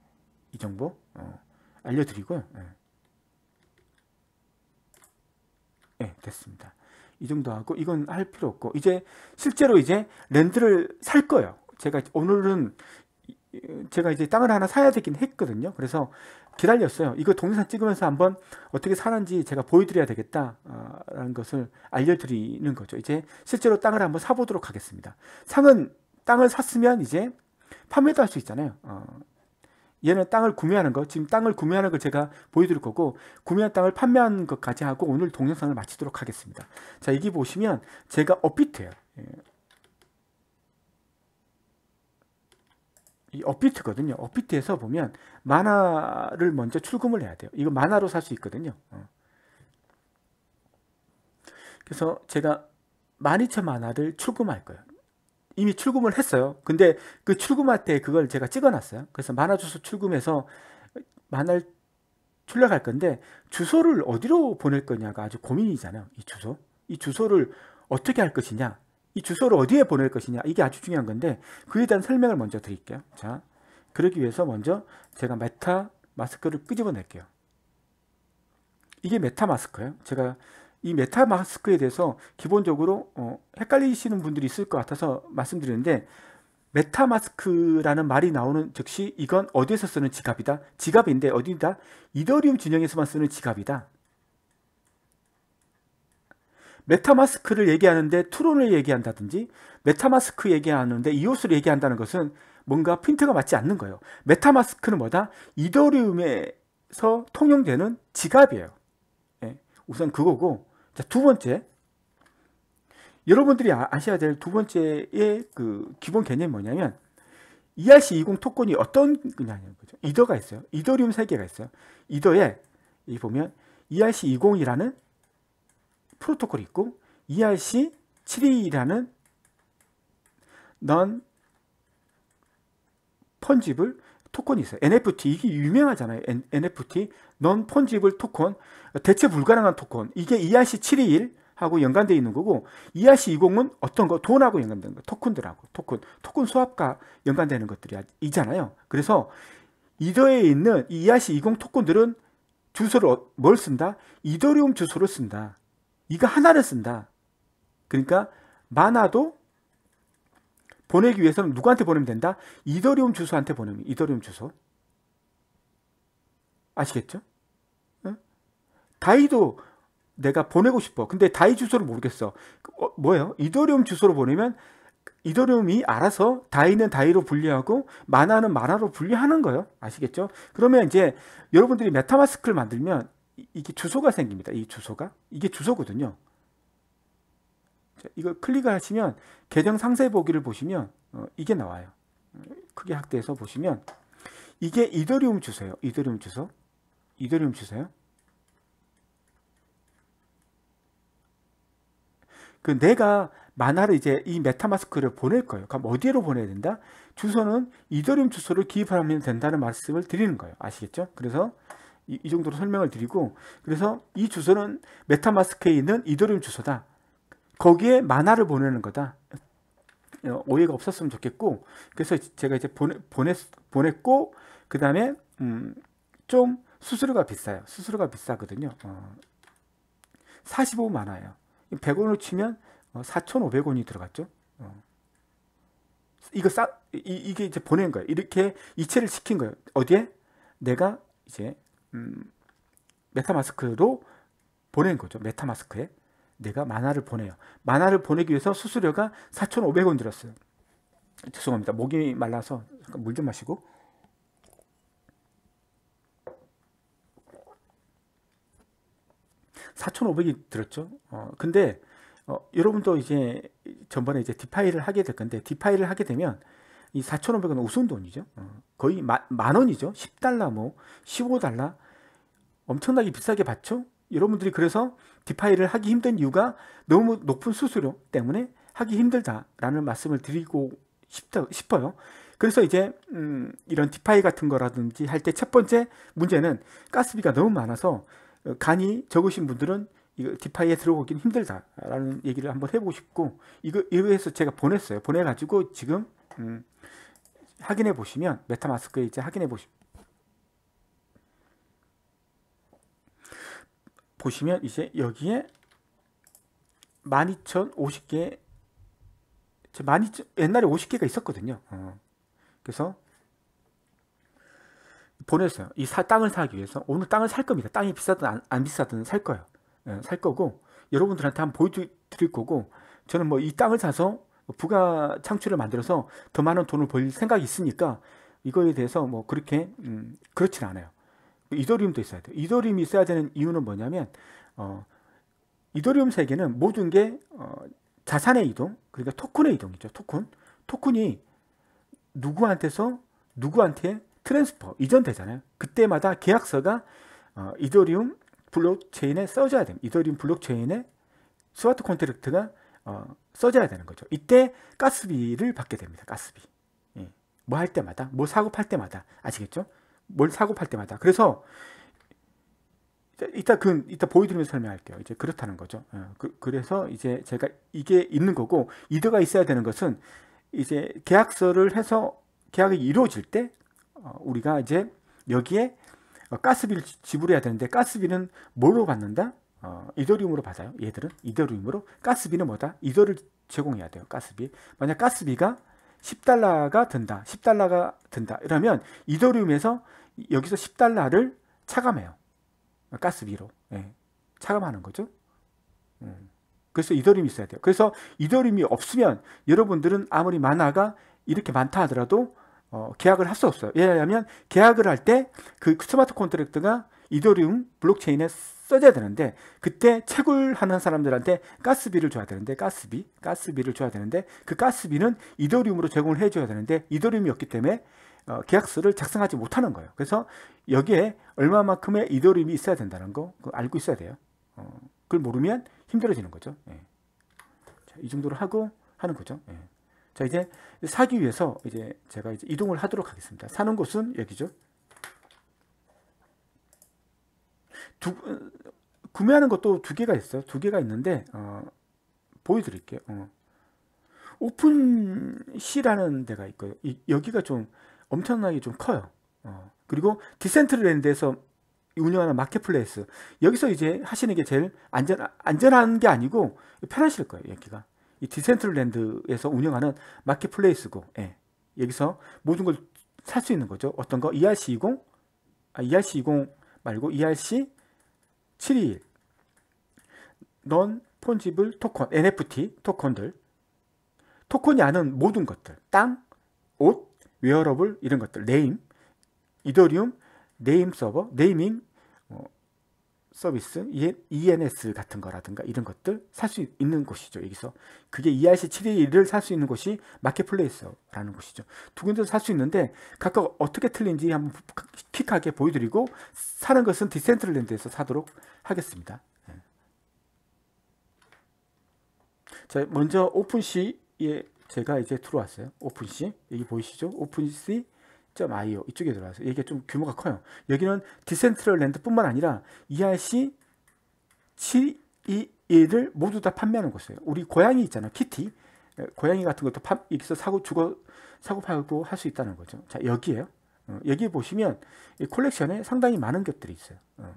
이 정보 어, 알려드리고요. 예. 예, 됐습니다. 이 정도 하고 이건 할 필요 없고 이제 실제로 이제 랜드를 살 거예요. 제가 오늘은 제가 이제 땅을 하나 사야 되긴 했거든요. 그래서 기다렸어요. 이거 동영상 찍으면서 한번 어떻게 사는지 제가 보여드려야 되겠다라는 아, 것을 알려드리는 거죠. 이제 실제로 땅을 한번 사보도록 하겠습니다. 상은 땅을 샀으면 이제 판매도 할 수 있잖아요. 어, 얘는 땅을 구매하는 거, 지금 땅을 구매하는 걸 제가 보여드릴 거고 구매한 땅을 판매하는 것까지 하고 오늘 동영상을 마치도록 하겠습니다. 자, 여기 보시면 제가 업비트예요. 예, 이 업비트거든요. 업비트에서 보면 만화를 먼저 출금을 해야 돼요. 이거 만화로 살 수 있거든요. 어. 그래서 제가 12,000 만화를 출금할 거예요. 이미 출금을 했어요. 근데 그 출금할 때 그걸 제가 찍어놨어요. 그래서 만화 주소 출금해서 만화를 출력할 건데 주소를 어디로 보낼 거냐가 아주 고민이잖아요. 이 주소. 이 주소를 어떻게 할 것이냐. 이 주소를 어디에 보낼 것이냐 이게 아주 중요한 건데 그에 대한 설명을 먼저 드릴게요 자 그러기 위해서 먼저 제가 메타 마스크를 끄집어 낼게요 이게 메타 마스크예요 제가 이 메타 마스크에 대해서 기본적으로 어, 헷갈리시는 분들이 있을 것 같아서 말씀드리는데 메타 마스크라는 말이 나오는 즉시 이건 어디에서 쓰는 지갑이다 지갑인데 어디다 이더리움 진영에서만 쓰는 지갑이다 메타마스크를 얘기하는데 투론을 얘기한다든지 메타마스크 얘기하는데 이옷을 얘기한다는 것은 뭔가 핀트가 맞지 않는 거예요. 메타마스크는 뭐다? 이더리움에서 통용되는 지갑이에요. 예, 우선 그거고 자, 두 번째 여러분들이 아, 아셔야 될 두 번째의 그 기본 개념이 뭐냐면 ERC20 토큰이 어떤 거냐는 거죠. 이더가 있어요. 이더리움 세계가 있어요. 이더에 이 보면 ERC20이라는 프로토콜이 있고 ERC72라는 넌 펀지블 토큰이 있어요. NFT 이게 유명하잖아요. NFT 넌 펀지블 토큰 대체 불가능한 토큰 이게 ERC721 하고 연관되어 있는 거고 ERC20은 어떤 거 돈하고 연관된 거 토큰들하고 토큰 토큰 수합과 연관되는 것들이잖아요. 그래서 이더에 있는 이 ERC20 토큰들은 주소를 어, 뭘 쓴다? 이더리움 주소를 쓴다. 이거 하나를 쓴다. 그러니까 많아도 보내기 위해서는 누구한테 보내면 된다? 이더리움 주소한테 보내면 이더리움 주소. 아시겠죠? 다이도 내가 보내고 싶어. 근데 다이 주소를 모르겠어. 어, 뭐예요? 이더리움 주소로 보내면 이더리움이 알아서 다이는 다이로 분리하고 만화는 만화로 분리하는 거예요. 아시겠죠? 그러면 이제 여러분들이 메타마스크를 만들면 이게 주소가 생깁니다. 이 주소가 이게 주소거든요. 이걸 클릭을 하시면 계정 상세 보기를 보시면 어, 이게 나와요. 크게 확대해서 보시면 이게 이더리움 주소예요. 이더리움 주소. 이더리움 주소요. 그 내가 만화를 이제 이 메타마스크를 보낼 거예요. 그럼 어디로 보내야 된다? 주소는 이더리움 주소를 기입하면 된다는 말씀을 드리는 거예요. 아시겠죠? 그래서 이, 이 정도로 설명을 드리고 그래서 이 주소는 메타마스크에 있는 이더리움 주소다. 거기에 만화를 보내는 거다. 어, 오해가 없었으면 좋겠고 그래서 제가 이제 보내, 보냈, 보냈고 그 다음에 음, 좀 수수료가 비싸요. 수수료가 비싸거든요. 어, 45만 화예요. 100원을 치면 4,500원이 어, 들어갔죠. 어. 이거 싹 이, 게 이제 보낸 거예요. 이렇게 이체를 시킨 거예요. 어디에? 내가 이제 음, 메타마스크로 보낸 거죠. 메타마스크에 내가 만화를 보내요. 만화를 보내기 위해서 수수료가 4,500원 들었어요. 죄송합니다. 목이 말라서 잠깐 물좀 마시고. 4 5 0 0이 들었죠. 어, 근데 어, 여러분도 이제 전번에 이제 디파이를 하게 될 건데 디파이를 하게 되면 이4 5 0 0원 우선 돈이죠. 어, 거의 마, 만 원이죠. 1 0달러뭐1 5 달러 뭐, 엄청나게 비싸게 받죠? 여러분들이 그래서 디파이를 하기 힘든 이유가 너무 높은 수수료 때문에 하기 힘들다라는 말씀을 드리고 싶다, 싶어요. 그래서 이제 음, 이런 디파이 같은 거라든지 할 때 첫 번째 문제는 가스비가 너무 많아서 어, 간이 적으신 분들은 이거 디파이에 들어오긴 힘들다라는 얘기를 한번 해보고 싶고 이거 이외에서 제가 보냈어요. 보내가지고 지금 음, 확인해 보시면 메타마스크에 이제 확인해 보시면 보시면 이제 여기에 12,050개 저 12, 옛날에 50개가 있었거든요. 어. 그래서 보냈어요. 이 사, 땅을 사기 위해서 오늘 땅을 살 겁니다. 땅이 비싸든 안, 안 비싸든 살 거예요. 예, 살 거고 여러분들한테 한번 보여드릴 거고 저는 뭐 이 땅을 사서 부가 창출을 만들어서 더 많은 돈을 벌 생각이 있으니까 이거에 대해서 뭐 그렇게 음, 그렇진 않아요. 이더리움도 있어야 돼요. 이더리움이 있어야 되는 이유는 뭐냐면 어, 이더리움 세계는 모든 게 어, 자산의 이동, 그러니까 토큰의 이동이죠. 토큰. 토큰이 누구한테서 누구한테 트랜스퍼 이전되잖아요. 그때마다 계약서가 어, 이더리움 블록체인에 써져야 됩니다. 이더리움 블록체인에 스와트 콘트랙트가 어, 써져야 되는 거죠. 이때 가스비를 받게 됩니다. 가스비. 예. 뭐할 때마다, 뭐 사고 팔 때마다 아시겠죠? 뭘 사고 팔 때마다. 그래서 이따 그 이따 보여드리면서 설명할게요. 이제 그렇다는 거죠. 예. 그, 그래서 이제 제가 이게 있는 거고 이더가 있어야 되는 것은 이제 계약서를 해서 계약이 이루어질 때 어, 우리가 이제 여기에 어, 가스비를 지불해야 되는데 가스비는 뭘로 받는다? 어, 이더리움으로 받아요. 얘들은 이더리움으로 가스비는 뭐다? 이더를 제공해야 돼요. 가스비. 만약 가스비가 10달러가 든다. 10달러가 든다. 이러면 이더리움에서 여기서 10달러를 차감해요. 가스비로. 예. 차감하는 거죠. 음. 그래서 이더리움이 있어야 돼요. 그래서 이더리움이 없으면 여러분들은 아무리 만화가 이렇게 많다 하더라도 어, 계약을 할 수 없어요. 왜냐하면 계약을 할 때 그 스마트 콘트랙트가 이더리움 블록체인에 써줘야 되는데 그때 채굴하는 사람들한테 가스비를 줘야 되는데 가스비 가스비를 줘야 되는데 그 가스비는 이더리움으로 제공을 해줘야 되는데 이더리움이 없기 때문에 어, 계약서를 작성하지 못하는 거예요 그래서 여기에 얼마만큼의 이더리움이 있어야 된다는 거 알고 있어야 돼요 어, 그걸 모르면 힘들어지는 거죠 예. 자, 이 정도로 하고 하는 거죠 예. 자 이제 사기 위해서 이제 제가 이제 이동을 하도록 하겠습니다 사는 곳은 여기죠 두, 구매하는 것도 두 개가 있어요. 두 개가 있는데 어, 보여드릴게요. 어. 오픈시라는 데가 있고요. 이, 여기가 좀 엄청나게 좀 커요. 어. 그리고 디센트랜드에서 운영하는 마켓플레이스 여기서 이제 하시는 게 제일 안전 안전한 게 아니고 편하실 거예요. 여기가 이 디센트랜드에서 운영하는 마켓플레이스고 예. 여기서 모든 걸 살 수 있는 거죠. 어떤 거 ERC 20 아, ERC 20 말고 ERC 7일 넌 폰지블 토큰, NFT 토큰들 토큰이 아는 모든 것들 땅, 옷, 웨어러블 이런 것들 네임, 이더리움, 네임 서버, 네이밍, 어, 서비스, ENS 같은 거라든가 이런 것들 살 수 있는 곳이죠. 여기서 그게 ERC 721을 살 수 있는 곳이 마켓플레이스라는 곳이죠. 두 군데서 살수 있는데 각각 어떻게 틀린지 한번 킥하게 보여드리고 사는 것은 디센트럴랜드에서 사도록 하겠습니다. 예. 자, 먼저 오픈시에 제가 이제 들어왔어요. 오픈시 여기 보이시죠? 오픈시 .io 이쪽에 들어와서 이게 좀 규모가 커요. 여기는 디센트럴랜드뿐만 아니라 ERC 721을 모두 다 판매하는 곳이에요. 우리 고양이 있잖아 키티. 네, 고양이 같은 것도 파, 여기서 사고 주고 사고 팔고 할 수 있다는 거죠. 자, 여기에요. 어, 여기 보시면 이 콜렉션에 상당히 많은 것들이 있어요. 어.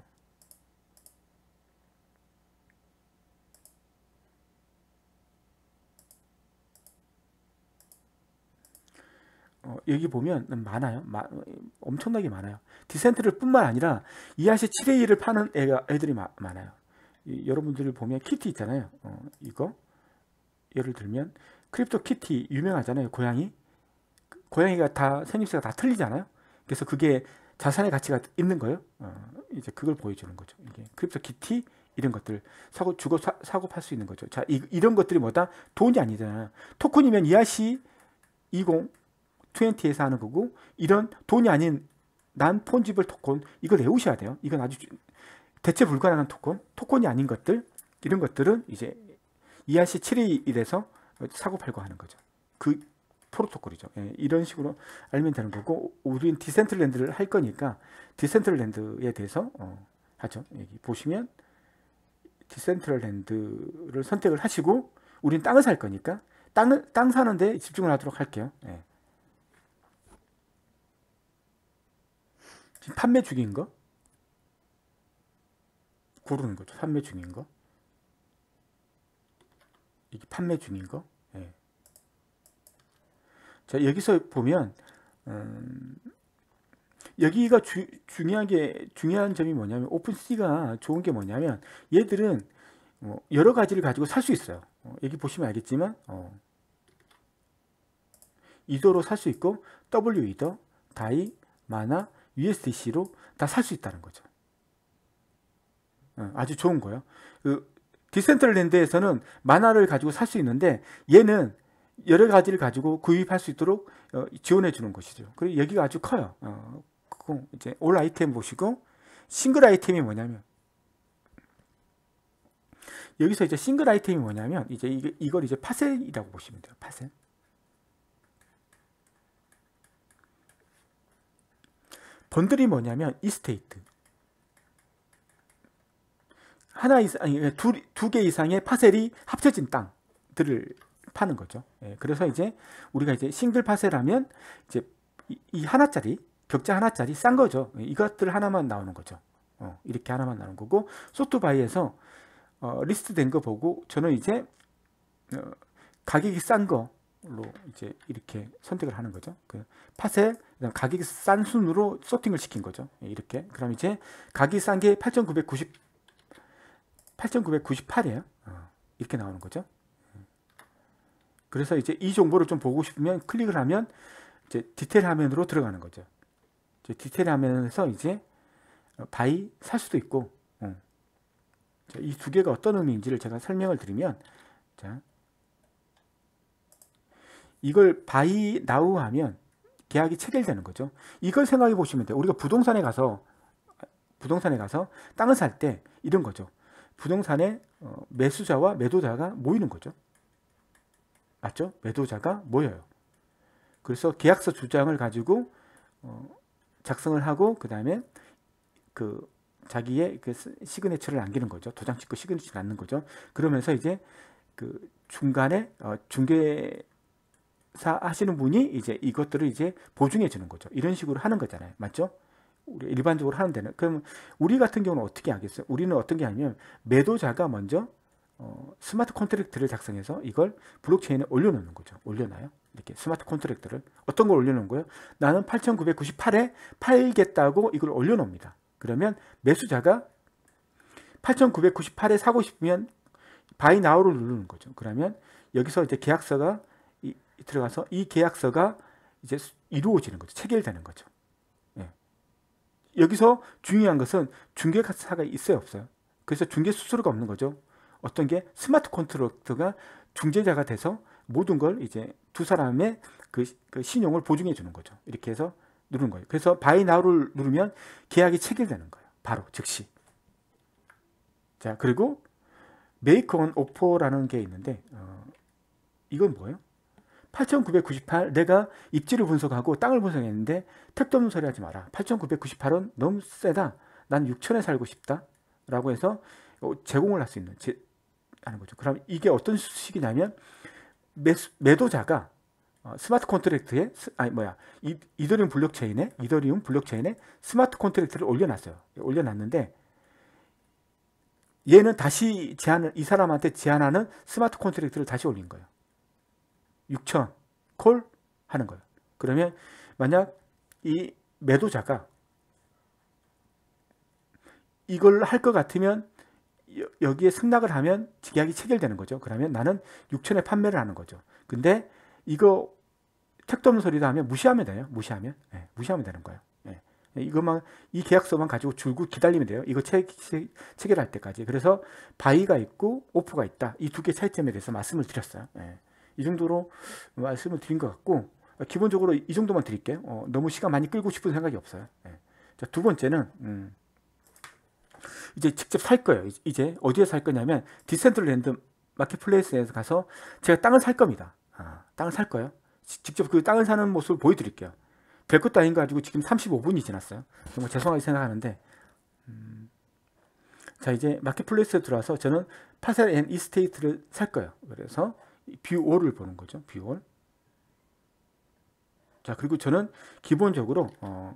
어, 여기 보면 많아요. 마, 엄청나게 많아요. 디센트를 뿐만 아니라 이아시 7의 1을 파는 애가, 애들이 마, 많아요. 이, 여러분들을 보면 키티 있잖아요. 어, 이거. 예를 들면, 크립토 키티 유명하잖아요. 고양이. 고양이가 다 생김새가 다 틀리잖아요. 그래서 그게 자산의 가치가 있는 거예요. 어, 이제 그걸 보여주는 거죠. 이게 크립토 키티 이런 것들 사고 주고 사, 사고 팔 수 있는 거죠. 자, 이, 런 것들이 뭐다? 돈이 아니잖아. 요 토큰이면 이아시 20 2 0에서 하는 거고 이런 돈이 아닌 난 폰지블 토큰 이걸 외우셔야 돼요. 이건 아주 대체 불가능한 토큰, 토큰이 아닌 것들 이런 것들은 이제 ERC 721에서 사고 팔고 하는 거죠. 그 프로토콜이죠. 예, 이런 식으로 알면 되는 거고 우리는 디센트랜드를 할 거니까 디센트랜드에 대해서 어, 하죠. 여기 보시면 디센트랜드를 선택을 하시고 우린 땅을 살 거니까 땅을 땅 사는데 집중을 하도록 할게요. 예. 판매 중인 거 고르는 거죠. 판매 중인 거 이게 판매 중인 거 예. 자 여기서 보면 음, 여기가 주, 중요한 게 중요한 점이 뭐냐면 오픈C가 좋은 게 뭐냐면 얘들은 뭐 여러 가지를 가지고 살 수 있어요. 어, 여기 보시면 알겠지만 어, 이더로 살 수 있고 W 이더, 다이, 마나, USDC로 다 살 수 있다는 거죠. 어, 아주 좋은 거예요. 그 디센트럴랜드에서는 만화를 가지고 살 수 있는데 얘는 여러 가지를 가지고 구입할 수 있도록 어, 지원해 주는 것이죠. 그리고 여기가 아주 커요. 어, 이제 올 아이템 보시고 싱글 아이템이 뭐냐면 여기서 이제 싱글 아이템이 뭐냐면 이제 이걸 이제 파셀이라고 보시면 돼요. 파셀. 번들이 뭐냐면 이스테이트 하나 이상 아니 예, 두개 이상의 파셀이 합쳐진 땅들을 파는 거죠. 예, 그래서 이제 우리가 이제 싱글 파셀하면 이제 이, 이 하나짜리 격자 하나짜리 싼 거죠. 예, 이것들 하나만 나오는 거죠. 어, 이렇게 하나만 나오는 거고 소트바이에서 어, 리스트 된 거 보고 저는 이제 어, 가격이 싼거 로 이제 이렇게 선택을 하는 거죠. 그 팟에 가격이 싼 순으로 소팅을 시킨 거죠. 예, 이렇게. 그럼 이제 가격이 싼 게8,990 8,998이에요. 어, 이렇게 나오는 거죠. 예. 그래서 이제 이 정보를 좀 보고 싶으면 클릭을 하면 이제 디테일 화면으로 들어가는 거죠. 이제 디테일 화면에서 이제 어, 바이 살 수도 있고 어. 이두 개가 어떤 의미인지를 제가 설명을 드리면 자 이걸 바이 나우 하면 계약이 체결되는 거죠. 이걸 생각해 보시면 돼요. 우리가 부동산에 가서 부동산에 가서 땅을 살 때 이런 거죠. 부동산에 어, 매수자와 매도자가 모이는 거죠. 맞죠? 매도자가 모여요. 그래서 계약서 두 장을 가지고 어, 작성을 하고 그 다음에 그 자기의 그 시그네처를 남기는 거죠. 도장 찍고 시그네처를 남는 거죠. 그러면서 이제 그 중간에 어, 중개 사 하시는 분이 이제 이것들을 이제 보증해 주는 거죠. 이런 식으로 하는 거잖아요. 맞죠? 우리 일반적으로 하는 데는 그럼 우리 같은 경우는 어떻게 하겠어요? 우리는 어떤 게 하냐면 매도자가 먼저 어, 스마트 컨트랙트를 작성해서 이걸 블록체인에 올려놓는 거죠. 올려놔요. 이렇게 스마트 컨트랙트를 어떤 걸 올려놓은 거예요? 나는 8,998에 팔겠다고 이걸 올려놓습니다. 그러면 매수자가 8,998에 사고 싶으면 바이 나우를 누르는 거죠. 그러면 여기서 이제 계약서가 들어가서 이 계약서가 이제 이루어지는 거죠. 체결되는 거죠. 예. 여기서 중요한 것은 중개사가 있어요, 없어요? 그래서 중개 수수료가 없는 거죠. 어떤 게 스마트 컨트랙트가 중재자가 돼서 모든 걸 이제 두 사람의 그, 그 신용을 보증해 주는 거죠. 이렇게 해서 누른 거예요. 그래서 바이 나우를 누르면 계약이 체결되는 거예요. 바로 즉시. 자, 그리고 메이크 온 오퍼라는 게 있는데 어, 이건 뭐예요? 8,998 내가 입지를 분석하고 땅을 분석했는데 택도 없는 소리 하지 마라. 8,998원 너무 세다. 난 6천에 살고 싶다. 라고 해서 어, 제공을 할 수 있는 제, 하는 거죠. 그럼 이게 어떤 수 식이냐면 매 매도자가 어, 스마트 콘트랙트에 아니 뭐야 이, 이더리움 블록체인에 이더리움 블록체인에 스마트 콘트랙트를 올려놨어요. 올려놨는데 얘는 다시 제안을 이 사람한테 제안하는 스마트 콘트랙트를 다시 올린 거예요. 6천 콜 하는 거예요. 그러면 만약 이 매도자가 이걸 할 것 같으면 여기에 승낙을 하면 계약이 체결되는 거죠. 그러면 나는 6천에 판매를 하는 거죠. 근데 이거 택도 없는 소리다 하면 무시하면 돼요. 무시하면. 네, 무시하면 되는 거예요. 예. 이것만, 이 계약서만 가지고 줄고 기다리면 돼요. 이거 체, 체결할 때까지. 그래서 바이가 있고 오프가 있다. 이 두 개 차이점에 대해서 말씀을 드렸어요. 네. 이 정도로 말씀을 드린 것 같고 기본적으로 이 정도만 드릴게요. 어, 너무 시간 많이 끌고 싶은 생각이 없어요. 예. 자, 두 번째는 음, 이제 직접 살 거예요. 이제 어디에 살 거냐면 디센트랜드 마켓플레이스에서 가서 제가 땅을 살 겁니다. 아, 땅을 살 거예요. 지, 직접 그 땅을 사는 모습을 보여드릴게요. 될 것도 아닌 가지고 지금 35분이 지났어요. 정말 죄송하게 생각하는데 음, 자 이제 마켓플레이스에 들어와서 저는 파셀 앤 이스테이트를 살 거예요. 그래서 비올을 보는 거죠. 비올. 자, 그리고 저는 기본적으로 어,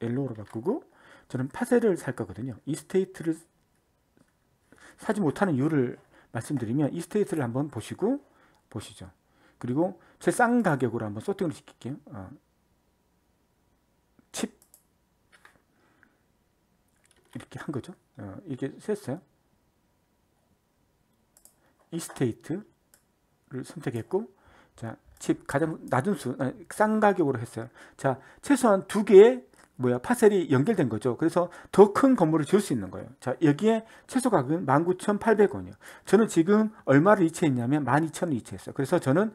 엘로우로 바꾸고 저는 파세를 살 거거든요. 이 스테이트를 사지 못하는 이유를 말씀드리면 이 스테이트를 한번 보시고 보시죠. 그리고 제 싼 가격으로 한번 소팅을 시킬게요. 어, 칩 이렇게 한 거죠. 어, 이렇게 셌어요. 이스테이트를 선택했고 자, 집 가장 낮은 수, 아니, 싼 가격으로 했어요. 자, 최소한 두 개의 뭐야 파셀이 연결된 거죠. 그래서 더 큰 건물을 지을 수 있는 거예요. 자, 여기에 최소 가격은 19,800원이요. 저는 지금 얼마를 이체했냐면 1 2 0 0 0원 이체했어요. 그래서 저는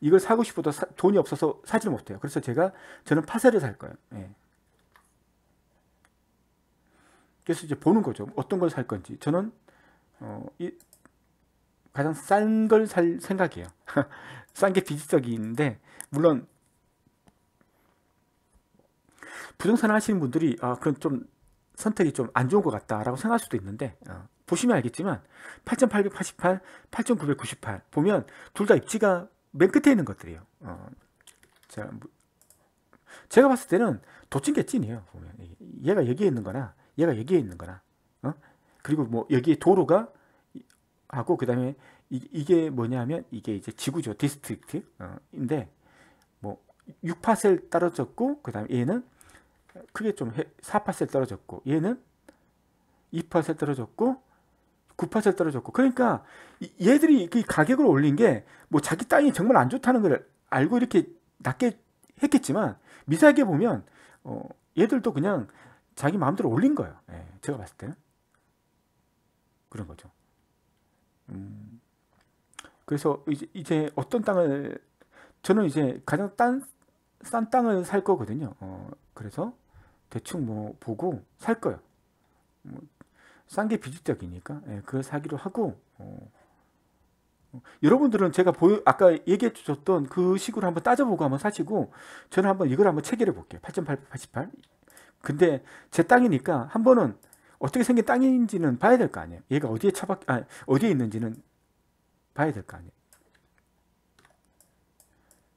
이걸 사고 싶어도 사, 돈이 없어서 사지를 못해요. 그래서 제가 저는 파셀을 살 거예요. 예. 그래서 이제 보는 거죠. 어떤 걸 살 건지. 저는 어, 이, 가장 싼 걸 살 생각이에요. 싼 게 비지적인데 물론 부동산 하시는 분들이 아 그건 좀 선택이 좀 안 좋은 것 같다라고 생각할 수도 있는데 어, 보시면 알겠지만 8,888, 8,998 보면 둘 다 입지가 맨 끝에 있는 것들이에요. 어, 제가, 뭐 제가 봤을 때는 도찐 게 찐이에요. 보면 얘가 여기에 있는 거나 얘가 여기에 있는 거나 어? 그리고 뭐 여기에 도로가 하고 그다음에 이, 게 뭐냐면 이게 이제 지구죠 디스트릭트인데 어, 뭐 6파셀 떨어졌고 그다음에 얘는 크게 좀 4파셀 떨어졌고 얘는 2파셀 떨어졌고 9%파셀 떨어졌고 그러니까 얘들이 그 가격을 올린 게 뭐 자기 땅이 정말 안 좋다는 걸 알고 이렇게 낮게 했겠지만 미세하게 보면 어 얘들도 그냥 자기 마음대로 올린 거예요 예, 제가 봤을 때는 그런 거죠 음. 그래서 이제, 이제 어떤 땅을 저는 이제 가장 딴, 싼 땅을 살 거거든요. 어, 그래서 대충 뭐 보고 살 거예요. 뭐 싼게 비주적이니까 예, 그걸 사기로 하고 어, 어 여러분들은 제가 보여, 아까 얘기해 주셨던 그 식으로 한번 따져보고 한번 사시고 저는 한번 이걸 한번 체결해 볼게요. 8 8 8 근데 제 땅이니까 한 번은 어떻게 생긴 땅인지는 봐야 될 거 아니에요. 얘가 어디에 처박, 아, 어디에 있는지는 봐야 될 거 아니에요.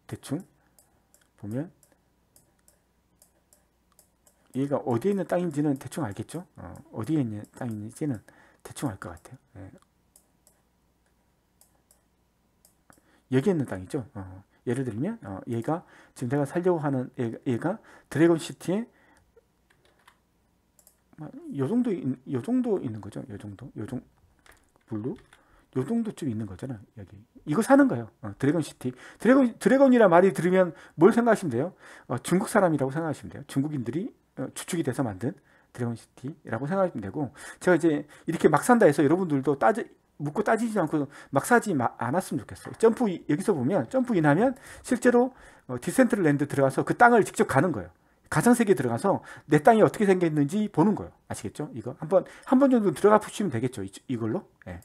대충 보면 얘가 어디에 있는 땅인지는 대충 알겠죠? 어, 디에 있는 땅인지는 대충 알 것 같아요. 예. 여기 있는 땅이죠. 어, 예를 들면 어, 얘가 지금 내가 살려고 하는 얘 얘가 드래곤 시티에 뭐, 요 정도 요 정도 있는 거죠. 요 정도. 요정 블루 요 정도쯤 있는 거잖아. 여기. 이거 사는 거예요. 어, 드래곤 시티. 드래곤 드래곤이라 말이 들으면 뭘 생각하시면 돼요? 어, 중국 사람이라고 생각하시면 돼요. 중국인들이 어, 추측이 돼서 만든 드래곤 시티라고 생각하시면 되고 제가 이제 이렇게 막 산다 해서 여러분들도 따지 묻고 따지지 않고 막 사지 마, 않았으면 좋겠어요. 점프 여기서 보면 점프 인하면 실제로 어, 디센트를 랜드 들어가서 그 땅을 직접 가는 거예요. 가상 세계에 들어가서 내 땅이 어떻게 생겼는지 보는 거예요. 아시겠죠? 이거 한번 한 번 정도 들어가 보시면 되겠죠. 이, 걸로 예.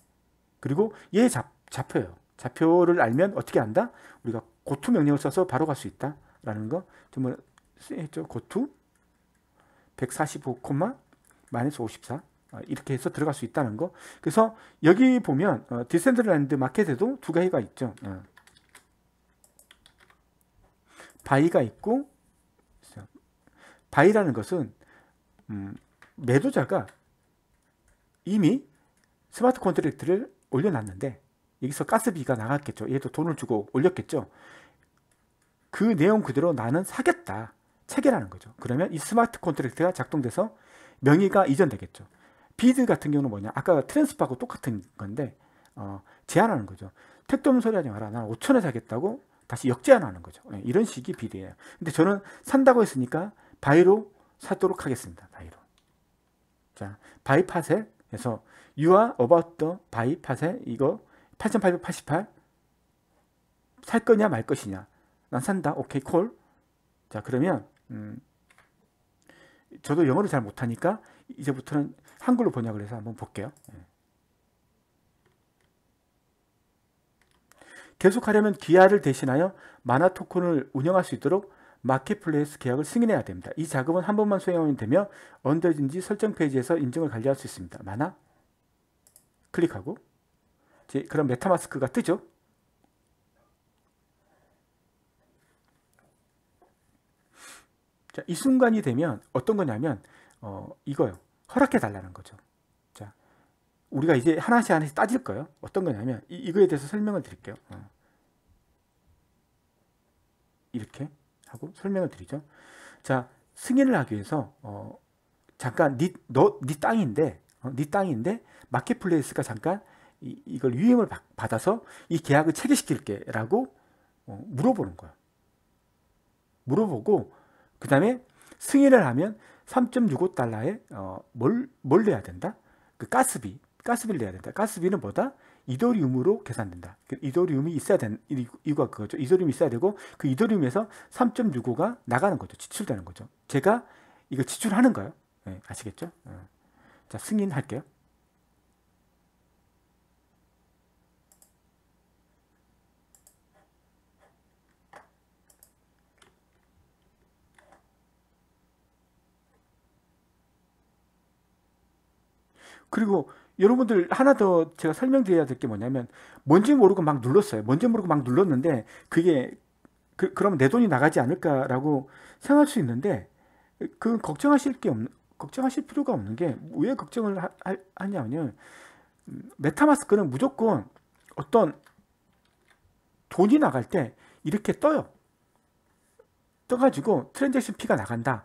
그리고 얘 잡, 잡혀요. 좌표를 알면 어떻게 안다? 우리가 고투 명령을 써서 바로 갈 수 있다라는 거 정말 했죠. 고투 145, 마이너스 54 아, 이렇게 해서 들어갈 수 있다는 거. 그래서 여기 보면 어, 디센드랜드 마켓에도 두 가지가 있죠. 어. 바이가 있고 바이라는 것은 음, 매도자가 이미 스마트 콘트랙트를 올려놨는데 여기서 가스비가 나갔겠죠. 얘도 돈을 주고 올렸겠죠. 그 내용 그대로 나는 사겠다. 체결하는 거죠. 그러면 이 스마트 콘트랙트가 작동돼서 명의가 이전되겠죠. 비드 같은 경우는 뭐냐. 아까 트랜스파하고 똑같은 건데 어, 제한하는 거죠. 택도 없는 소리 하지 마라. 난 5천에 사겠다고 다시 역제한하는 거죠. 예, 이런 식이 비드예요. 근데 저는 산다고 했으니까 바이로 살도록 하겠습니다. 바이로. 자, 바이 파셋 그래서 you are about the 바이 파셋 이거 8888. 살 거냐 말 것이냐. 난 산다. 오케이, 콜. 자, 그러면 음, 저도 영어를 잘 못하니까 이제부터는 한글로 번역을 해서 한번 볼게요. 예. 계속하려면 기아를 대신하여 마나 토큰을 운영할 수 있도록 마켓플레이스 계약을 승인해야 됩니다. 이 작업은 한 번만 수행하면 되며 언제든지 설정 페이지에서 인증을 관리할 수 있습니다. 만화 클릭하고 이제 그런 메타마스크가 뜨죠. 자, 이 순간이 되면 어떤 거냐면 어, 이거요. 허락해 달라는 거죠. 자, 우리가 이제 하나씩 하나씩 따질 거예요. 어떤 거냐면 이, 거에 대해서 설명을 드릴게요. 어. 이렇게 하고 설명을 드리죠. 자, 승인을 하기 위해서 어, 잠깐 니 너, 네 땅인데 어, 니 땅인데 마켓플레이스가 잠깐 이, 이걸 유임을 받아서 이 계약을 체결시킬게 라고 어, 물어보는 거야. 물어보고 그 다음에 승인을 하면 3.65달러에 어, 뭘, 뭘 내야 된다? 그 가스비, 가스비를 내야 된다. 가스비는 뭐다? 이더리움으로 계산된다. 그 이더리움이 있어야 되는 이유가 그거죠. 이더리움이 있어야 되고 그 이더리움에서 3.65가 나가는 거죠. 지출되는 거죠. 제가 이거 지출하는 거예요. 네, 아시겠죠? 네. 자 승인할게요. 그리고 여러분들 하나 더 제가 설명드려야 될 게 뭐냐면 뭔지 모르고 막 눌렀어요. 뭔지 모르고 막 눌렀는데 그게 그, 그럼 내 돈이 나가지 않을까라고 생각할 수 있는데 그 걱정하실 게 없는 걱정하실 필요가 없는 게 왜 걱정을 하, 하냐면 메타마스크는 무조건 어떤 돈이 나갈 때 이렇게 떠요. 떠가지고 트랜잭션 피가 나간다.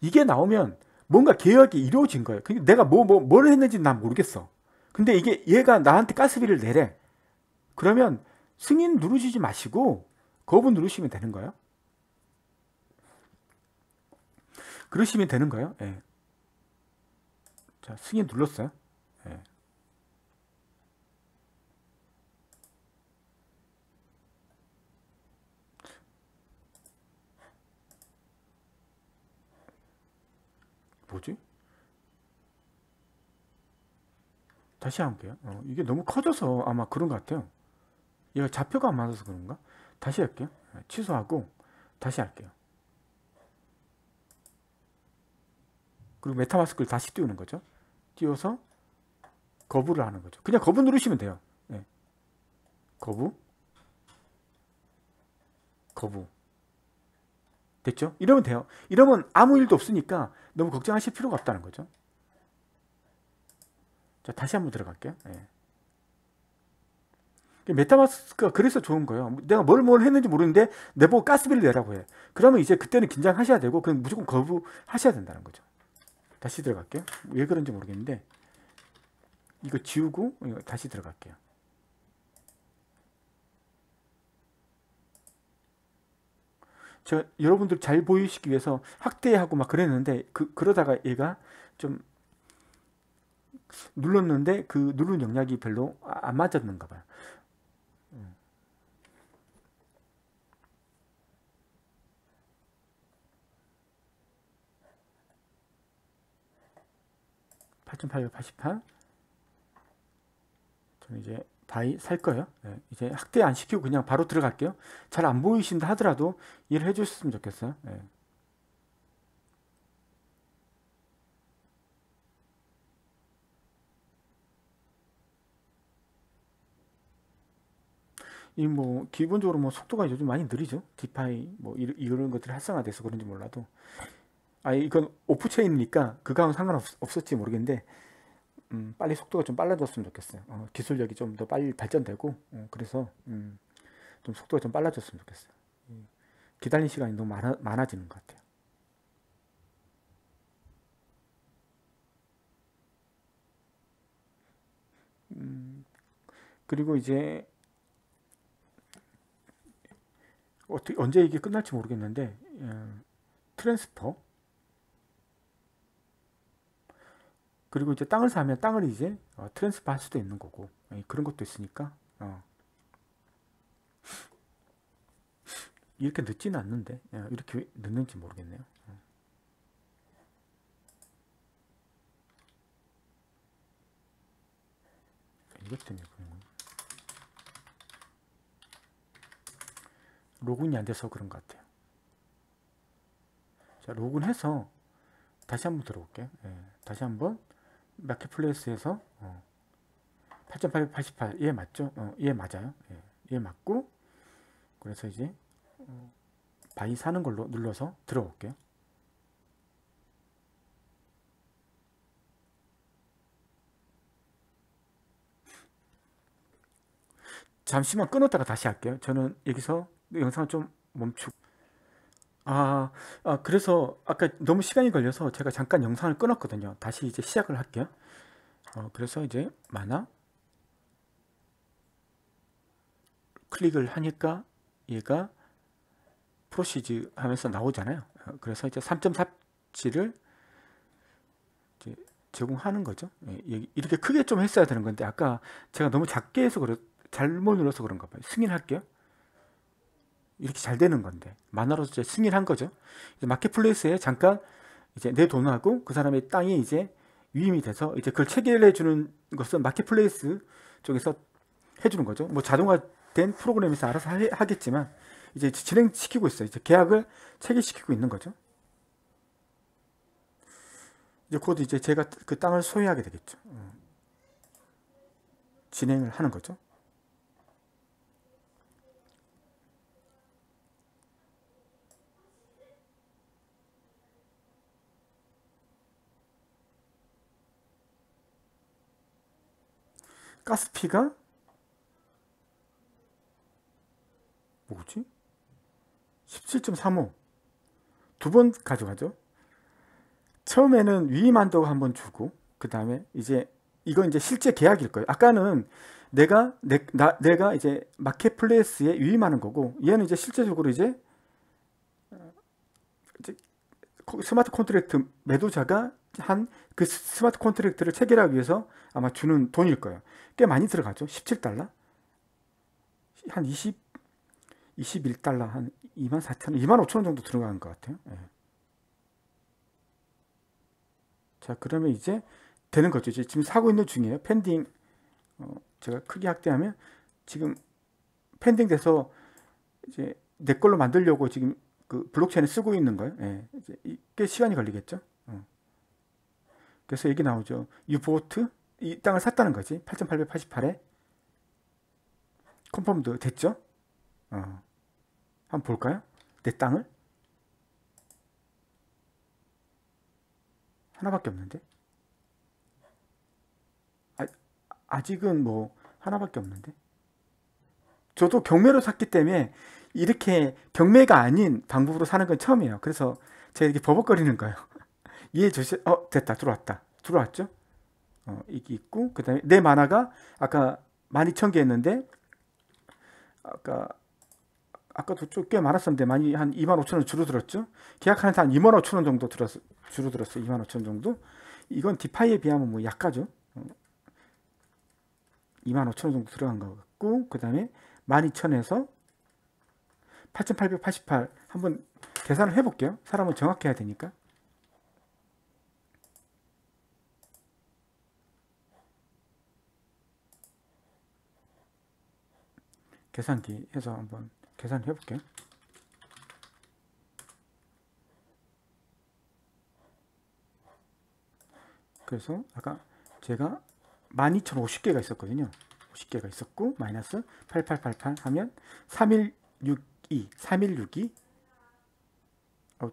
이게 나오면 뭔가 계약이 이루어진 거예요. 그러니까 내가 뭐, 뭐, 뭘했는지난 모르겠어. 근데 이게 얘가 나한테 가스비를 내래. 그러면 승인 누르시지 마시고 거부 누르시면 되는 거예요. 그러시면 되는 거예요. 예. 자, 승인 눌렀어요. 뭐지? 다시 할게요. 어, 이게 너무 커져서 아마 그런 것 같아요. 얘가 좌표가 안 맞아서 그런가? 다시 할게요. 네, 취소하고 다시 할게요. 그리고 메타마스크를 다시 띄우는 거죠. 띄워서 거부를 하는 거죠. 그냥 거부 누르시면 돼요. 네. 거부 거부 됐죠? 이러면 돼요. 이러면 아무 일도 없으니까 너무 걱정하실 필요가 없다는 거죠. 자, 다시 한번 들어갈게요. 예. 그러니까 메타마스크가 그래서 좋은 거예요. 내가 뭘 뭘 했는지 모르는데 내보고 가스비를 내라고 해. 그러면 이제 그때는 긴장하셔야 되고 그냥 무조건 거부하셔야 된다는 거죠. 다시 들어갈게요. 왜 그런지 모르겠는데 이거 지우고 이거 다시 들어갈게요. 저 여러분들 잘 보이시기 위해서 학대하고 막 그랬는데 그 그러다가 얘가 좀 눌렀는데 그 누른 영역이 별로 아, 안 맞았는가 봐요. 팔천팔백팔 저는 이제 다이살 거예요. 네, 이제 학대 안 시키고 그냥 바로 들어갈게요. 잘 안 보이신다 하더라도 일을 해주셨으면 좋겠어요. 네. 예. 이뭐 기본적으로 뭐 속도가 요즘 많이 느리죠 디파이 뭐 이런 것들이 활성화돼서 그런지 몰라도 아 이건 오프체인이니까 그거하고 상관없었지 모르겠는데 음, 빨리 속도가 좀 빨라졌으면 좋겠어요. 어, 기술력이 좀 더 빨리 발전되고 어, 그래서 음, 좀 속도가 좀 빨라졌으면 좋겠어요. 예. 기다린 시간이 너무 많아, 많아지는 것 같아요. 음, 그리고 이제 어떻게 언제 이게 끝날지 모르겠는데 음, 트랜스퍼 그리고 이제 땅을 사면 땅을 이제 어, 트랜스파 할 수도 있는 거고 예, 그런 것도 있으니까 어. 이렇게 늦지는 않는데 예, 이렇게 늦는지 모르겠네요 어. 이것 때문에 로그인이 안 돼서 그런 것 같아요 자 로그인해서 다시 한번 들어볼게요 예, 다시 한번 마켓플레이스에서 어, 8,888 예, 맞죠? 어, 예, 맞아요. 예, 예, 맞고 그래서 이제 어, 바이 사는 걸로 눌러서 들어올게요. 잠시만 끊었다가 다시 할게요. 저는 여기서 영상을 좀 멈추고 아, 아, 그래서 아까 너무 시간이 걸려서 제가 잠깐 영상을 끊었거든요. 다시 이제 시작을 할게요. 어, 그래서 이제 만화 클릭을 하니까 얘가 프로시즈 하면서 나오잖아요. 어, 그래서 이제 3.4G를 이제 제공하는 거죠. 예, 이렇게 크게 좀 했어야 되는 건데 아까 제가 너무 작게 해서 그래 잘못 눌러서 그런가 봐요. 승인할게요. 이렇게 잘 되는 건데 만화로서 이제 승인을 한 거죠. 이제 마켓플레이스에 잠깐 이제 내 돈하고 그 사람의 땅이 이제 위임이 돼서 이제 그걸 체결해 주는 것은 마켓플레이스 쪽에서 해주는 거죠. 뭐 자동화된 프로그램에서 알아서 하, 겠지만 이제 진행시키고 있어요. 이제 계약을 체결시키고 있는 거죠. 이제 곧 이제 제가 그 땅을 소유하게 되겠죠. 어. 진행을 하는 거죠. 가스피가 뭐지? 17.35두 번 가져가죠. 처음에는 위임한다고 한 번 주고 그 다음에 이제 이건 이제 실제 계약일 거예요. 아까는 내가 내, 나, 내가 이제 마켓플레이스에 위임하는 거고 얘는 이제 실제적으로 이제, 어, 이제 스마트 컨트랙트 매도자가 한그 스마트 컨트랙트를 체결하기 위해서 아마 주는 돈일 거예요. 꽤 많이 들어가죠. 17달러? 한 20, 21달러, 한 2만 4천, 2만 5천 원 정도 들어가는 것 같아요. 예. 자, 그러면 이제 되는 거죠. 이제 지금 사고 있는 중이에요. p e 어, 제가 크게 확대하면 지금 펜딩 돼서 이제 내 걸로 만들려고 지금 그 블록체인을 쓰고 있는 거예요. 예. 이제 꽤 시간이 걸리겠죠. 그래서 얘기 나오죠. 유보트 이 땅을 샀다는 거지. 8888에. 컨펌드 됐죠? 어. 한번 볼까요? 내 땅을? 하나밖에 없는데? 아, 아직은 뭐 하나밖에 없는데? 저도 경매로 샀기 때문에 이렇게 경매가 아닌 방법으로 사는 건 처음이에요. 그래서 제가 이렇게 버벅거리는 거예요. 이해 시어 됐다 들어왔다 들어왔죠 어 이게 있고 그 다음에 내 만화가 아까 12,000개 했는데 아까 아까도 좀꽤 많았었는데 많이 한 25,000원 줄어들었죠 계약하는 사한 25,000원 정도 들었, 어 줄어들었어요 25,000원 정도 이건 디파이에 비하면 뭐 약하죠 25,000원 어. 정도 들어간 것 같고 그 다음에 12,000에서 8,888 한번 계산을 해볼게요 사람은 정확해야 되니까 계산기 해서 한번 계산해 볼게 그래서 아까 제가 12,050개가 있었거든요 50개가 있었고 마이너스 8888 하면 3162 3162 어,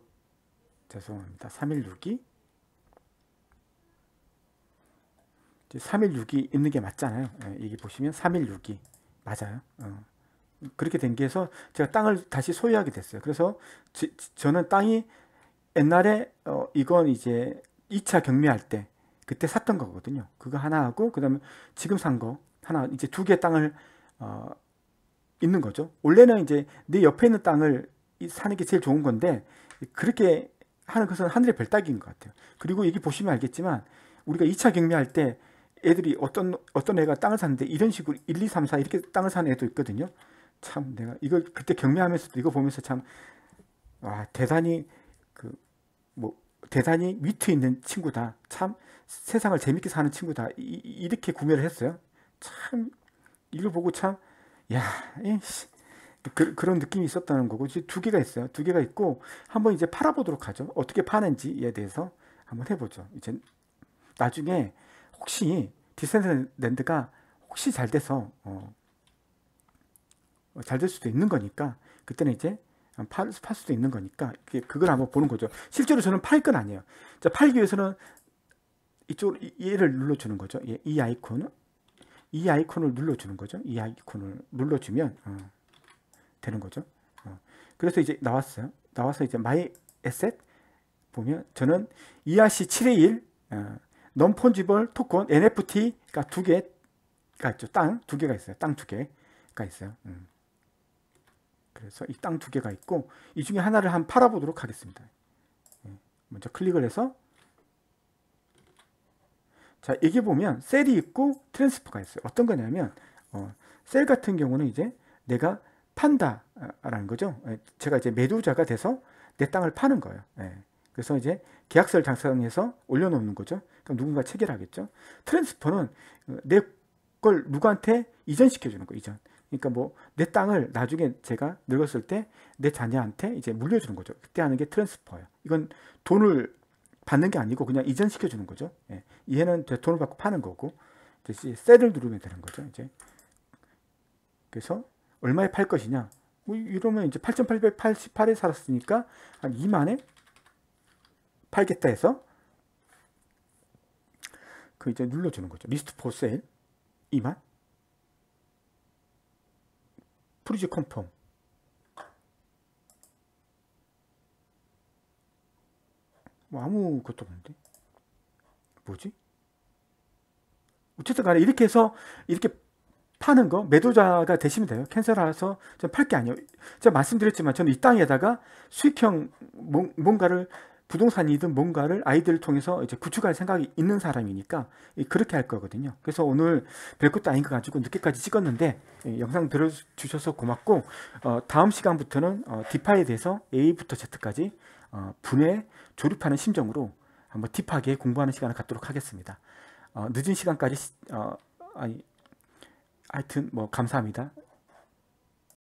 죄송합니다 3162 3162 있는 게 맞잖아요. 예, 이 보시면 3162 맞아요. 어. 그렇게 된게 해서 제가 땅을 다시 소유하게 됐어요. 그래서 지, 저는 땅이 옛날에 어, 이건 이제 2차 경매할 때 그때 샀던 거거든요. 그거 하나 하고 그다음에 지금 산 거 하나 이제 두개의 땅을 어, 있는 거죠. 원래는 이제 내 옆에 있는 땅을 사는 게 제일 좋은 건데 그렇게 하는 것은 하늘의 별따기인 것 같아요. 그리고 여기 보시면 알겠지만 우리가 2차 경매할 때 애들이 어떤 어떤 애가 땅을 샀는데 이런 식으로 1, 2, 3, 4 이렇게 땅을 사는 애도 있거든요. 참 내가 이걸 그때 경매하면서도 이거 보면서 참 와, 대단히 그 뭐 대단히 위트 있는 친구다. 참 세상을 재밌게 사는 친구다. 이, 이렇게 구매를 했어요. 참 이걸 보고 참 야, 이 그, 그런 느낌이 있었다는 거고 이제 두 개가 있어요. 두 개가 있고 한번 이제 팔아보도록 하죠. 어떻게 파는지에 대해서 한번 해보죠. 이제 나중에 혹시 디센트랜드가 혹시 잘 돼서 어, 어, 잘될 수도 있는 거니까 그때는 이제 팔, 팔 수도 있는 거니까 그걸 한번 보는 거죠. 실제로 저는 팔 건 아니에요. 자, 팔기 위해서는 이쪽으로 얘를 눌러주는 거죠. 예, 이, 이 아이콘을 이 아이콘을 눌러주는 거죠. 이 아이콘을 눌러주면 어, 되는 거죠. 어. 그래서 이제 나왔어요. 나와서 이제 마이 에셋 보면 저는 ERC 7의 1 어, 넌폰지벌 토큰 NFT가 두 개가 있죠. 땅 두 개가 있어요. 땅 두 개가 있어요. 음. 그래서 이 땅 두 개가 있고 이 중에 하나를 한 팔아보도록 하겠습니다. 예, 먼저 클릭을 해서 자 여기 보면 셀이 있고 트랜스퍼가 있어요. 어떤 거냐면 어, 셀 같은 경우는 이제 내가 판다라는 아, 거죠. 예, 제가 이제 매도자가 돼서 내 땅을 파는 거예요. 예. 그래서 이제 계약서를 작성해서 올려놓는 거죠. 그럼 누군가 체결하겠죠. 트랜스퍼는 어, 내걸 누구한테 이전시켜주는 거 이전. 그러니까 뭐 내 땅을 나중에 제가 늙었을 때 내 자녀한테 이제 물려주는 거죠. 그때 하는 게 트랜스퍼예요. 이건 돈을 받는 게 아니고 그냥 이전시켜 주는 거죠. 예. 얘는 돈을 받고 파는 거고 이제 셀을 누르면 되는 거죠. 이제 그래서 얼마에 팔 것이냐? 뭐 이러면 이제 8,888에 살았으니까 한 2만에 팔겠다 해서 그 이제 눌러주는 거죠. 리스트 포 세일 2만 프리즈 컨펌 뭐 아무것도 없는데 뭐지? 어쨌든 간에 이렇게 해서 이렇게 파는 거 매도자가 되시면 돼요. 캔슬하서 팔 게 아니에요. 제가 말씀드렸지만 저는 이 땅에다가 수익형 뭔가를 부동산이든 뭔가를 아이들을 통해서 이제 구축할 생각이 있는 사람이니까 그렇게 할 거거든요. 그래서 오늘 별것도 아닌 거 가지고 늦게까지 찍었는데 영상 들어주셔서 고맙고 어, 다음 시간부터는 어, 디파이에 대해서 A부터 Z까지 어, 분해 조립하는 심정으로 한번 딥하게 공부하는 시간을 갖도록 하겠습니다. 어, 늦은 시간까지 어, 아니 하여튼 뭐 감사합니다.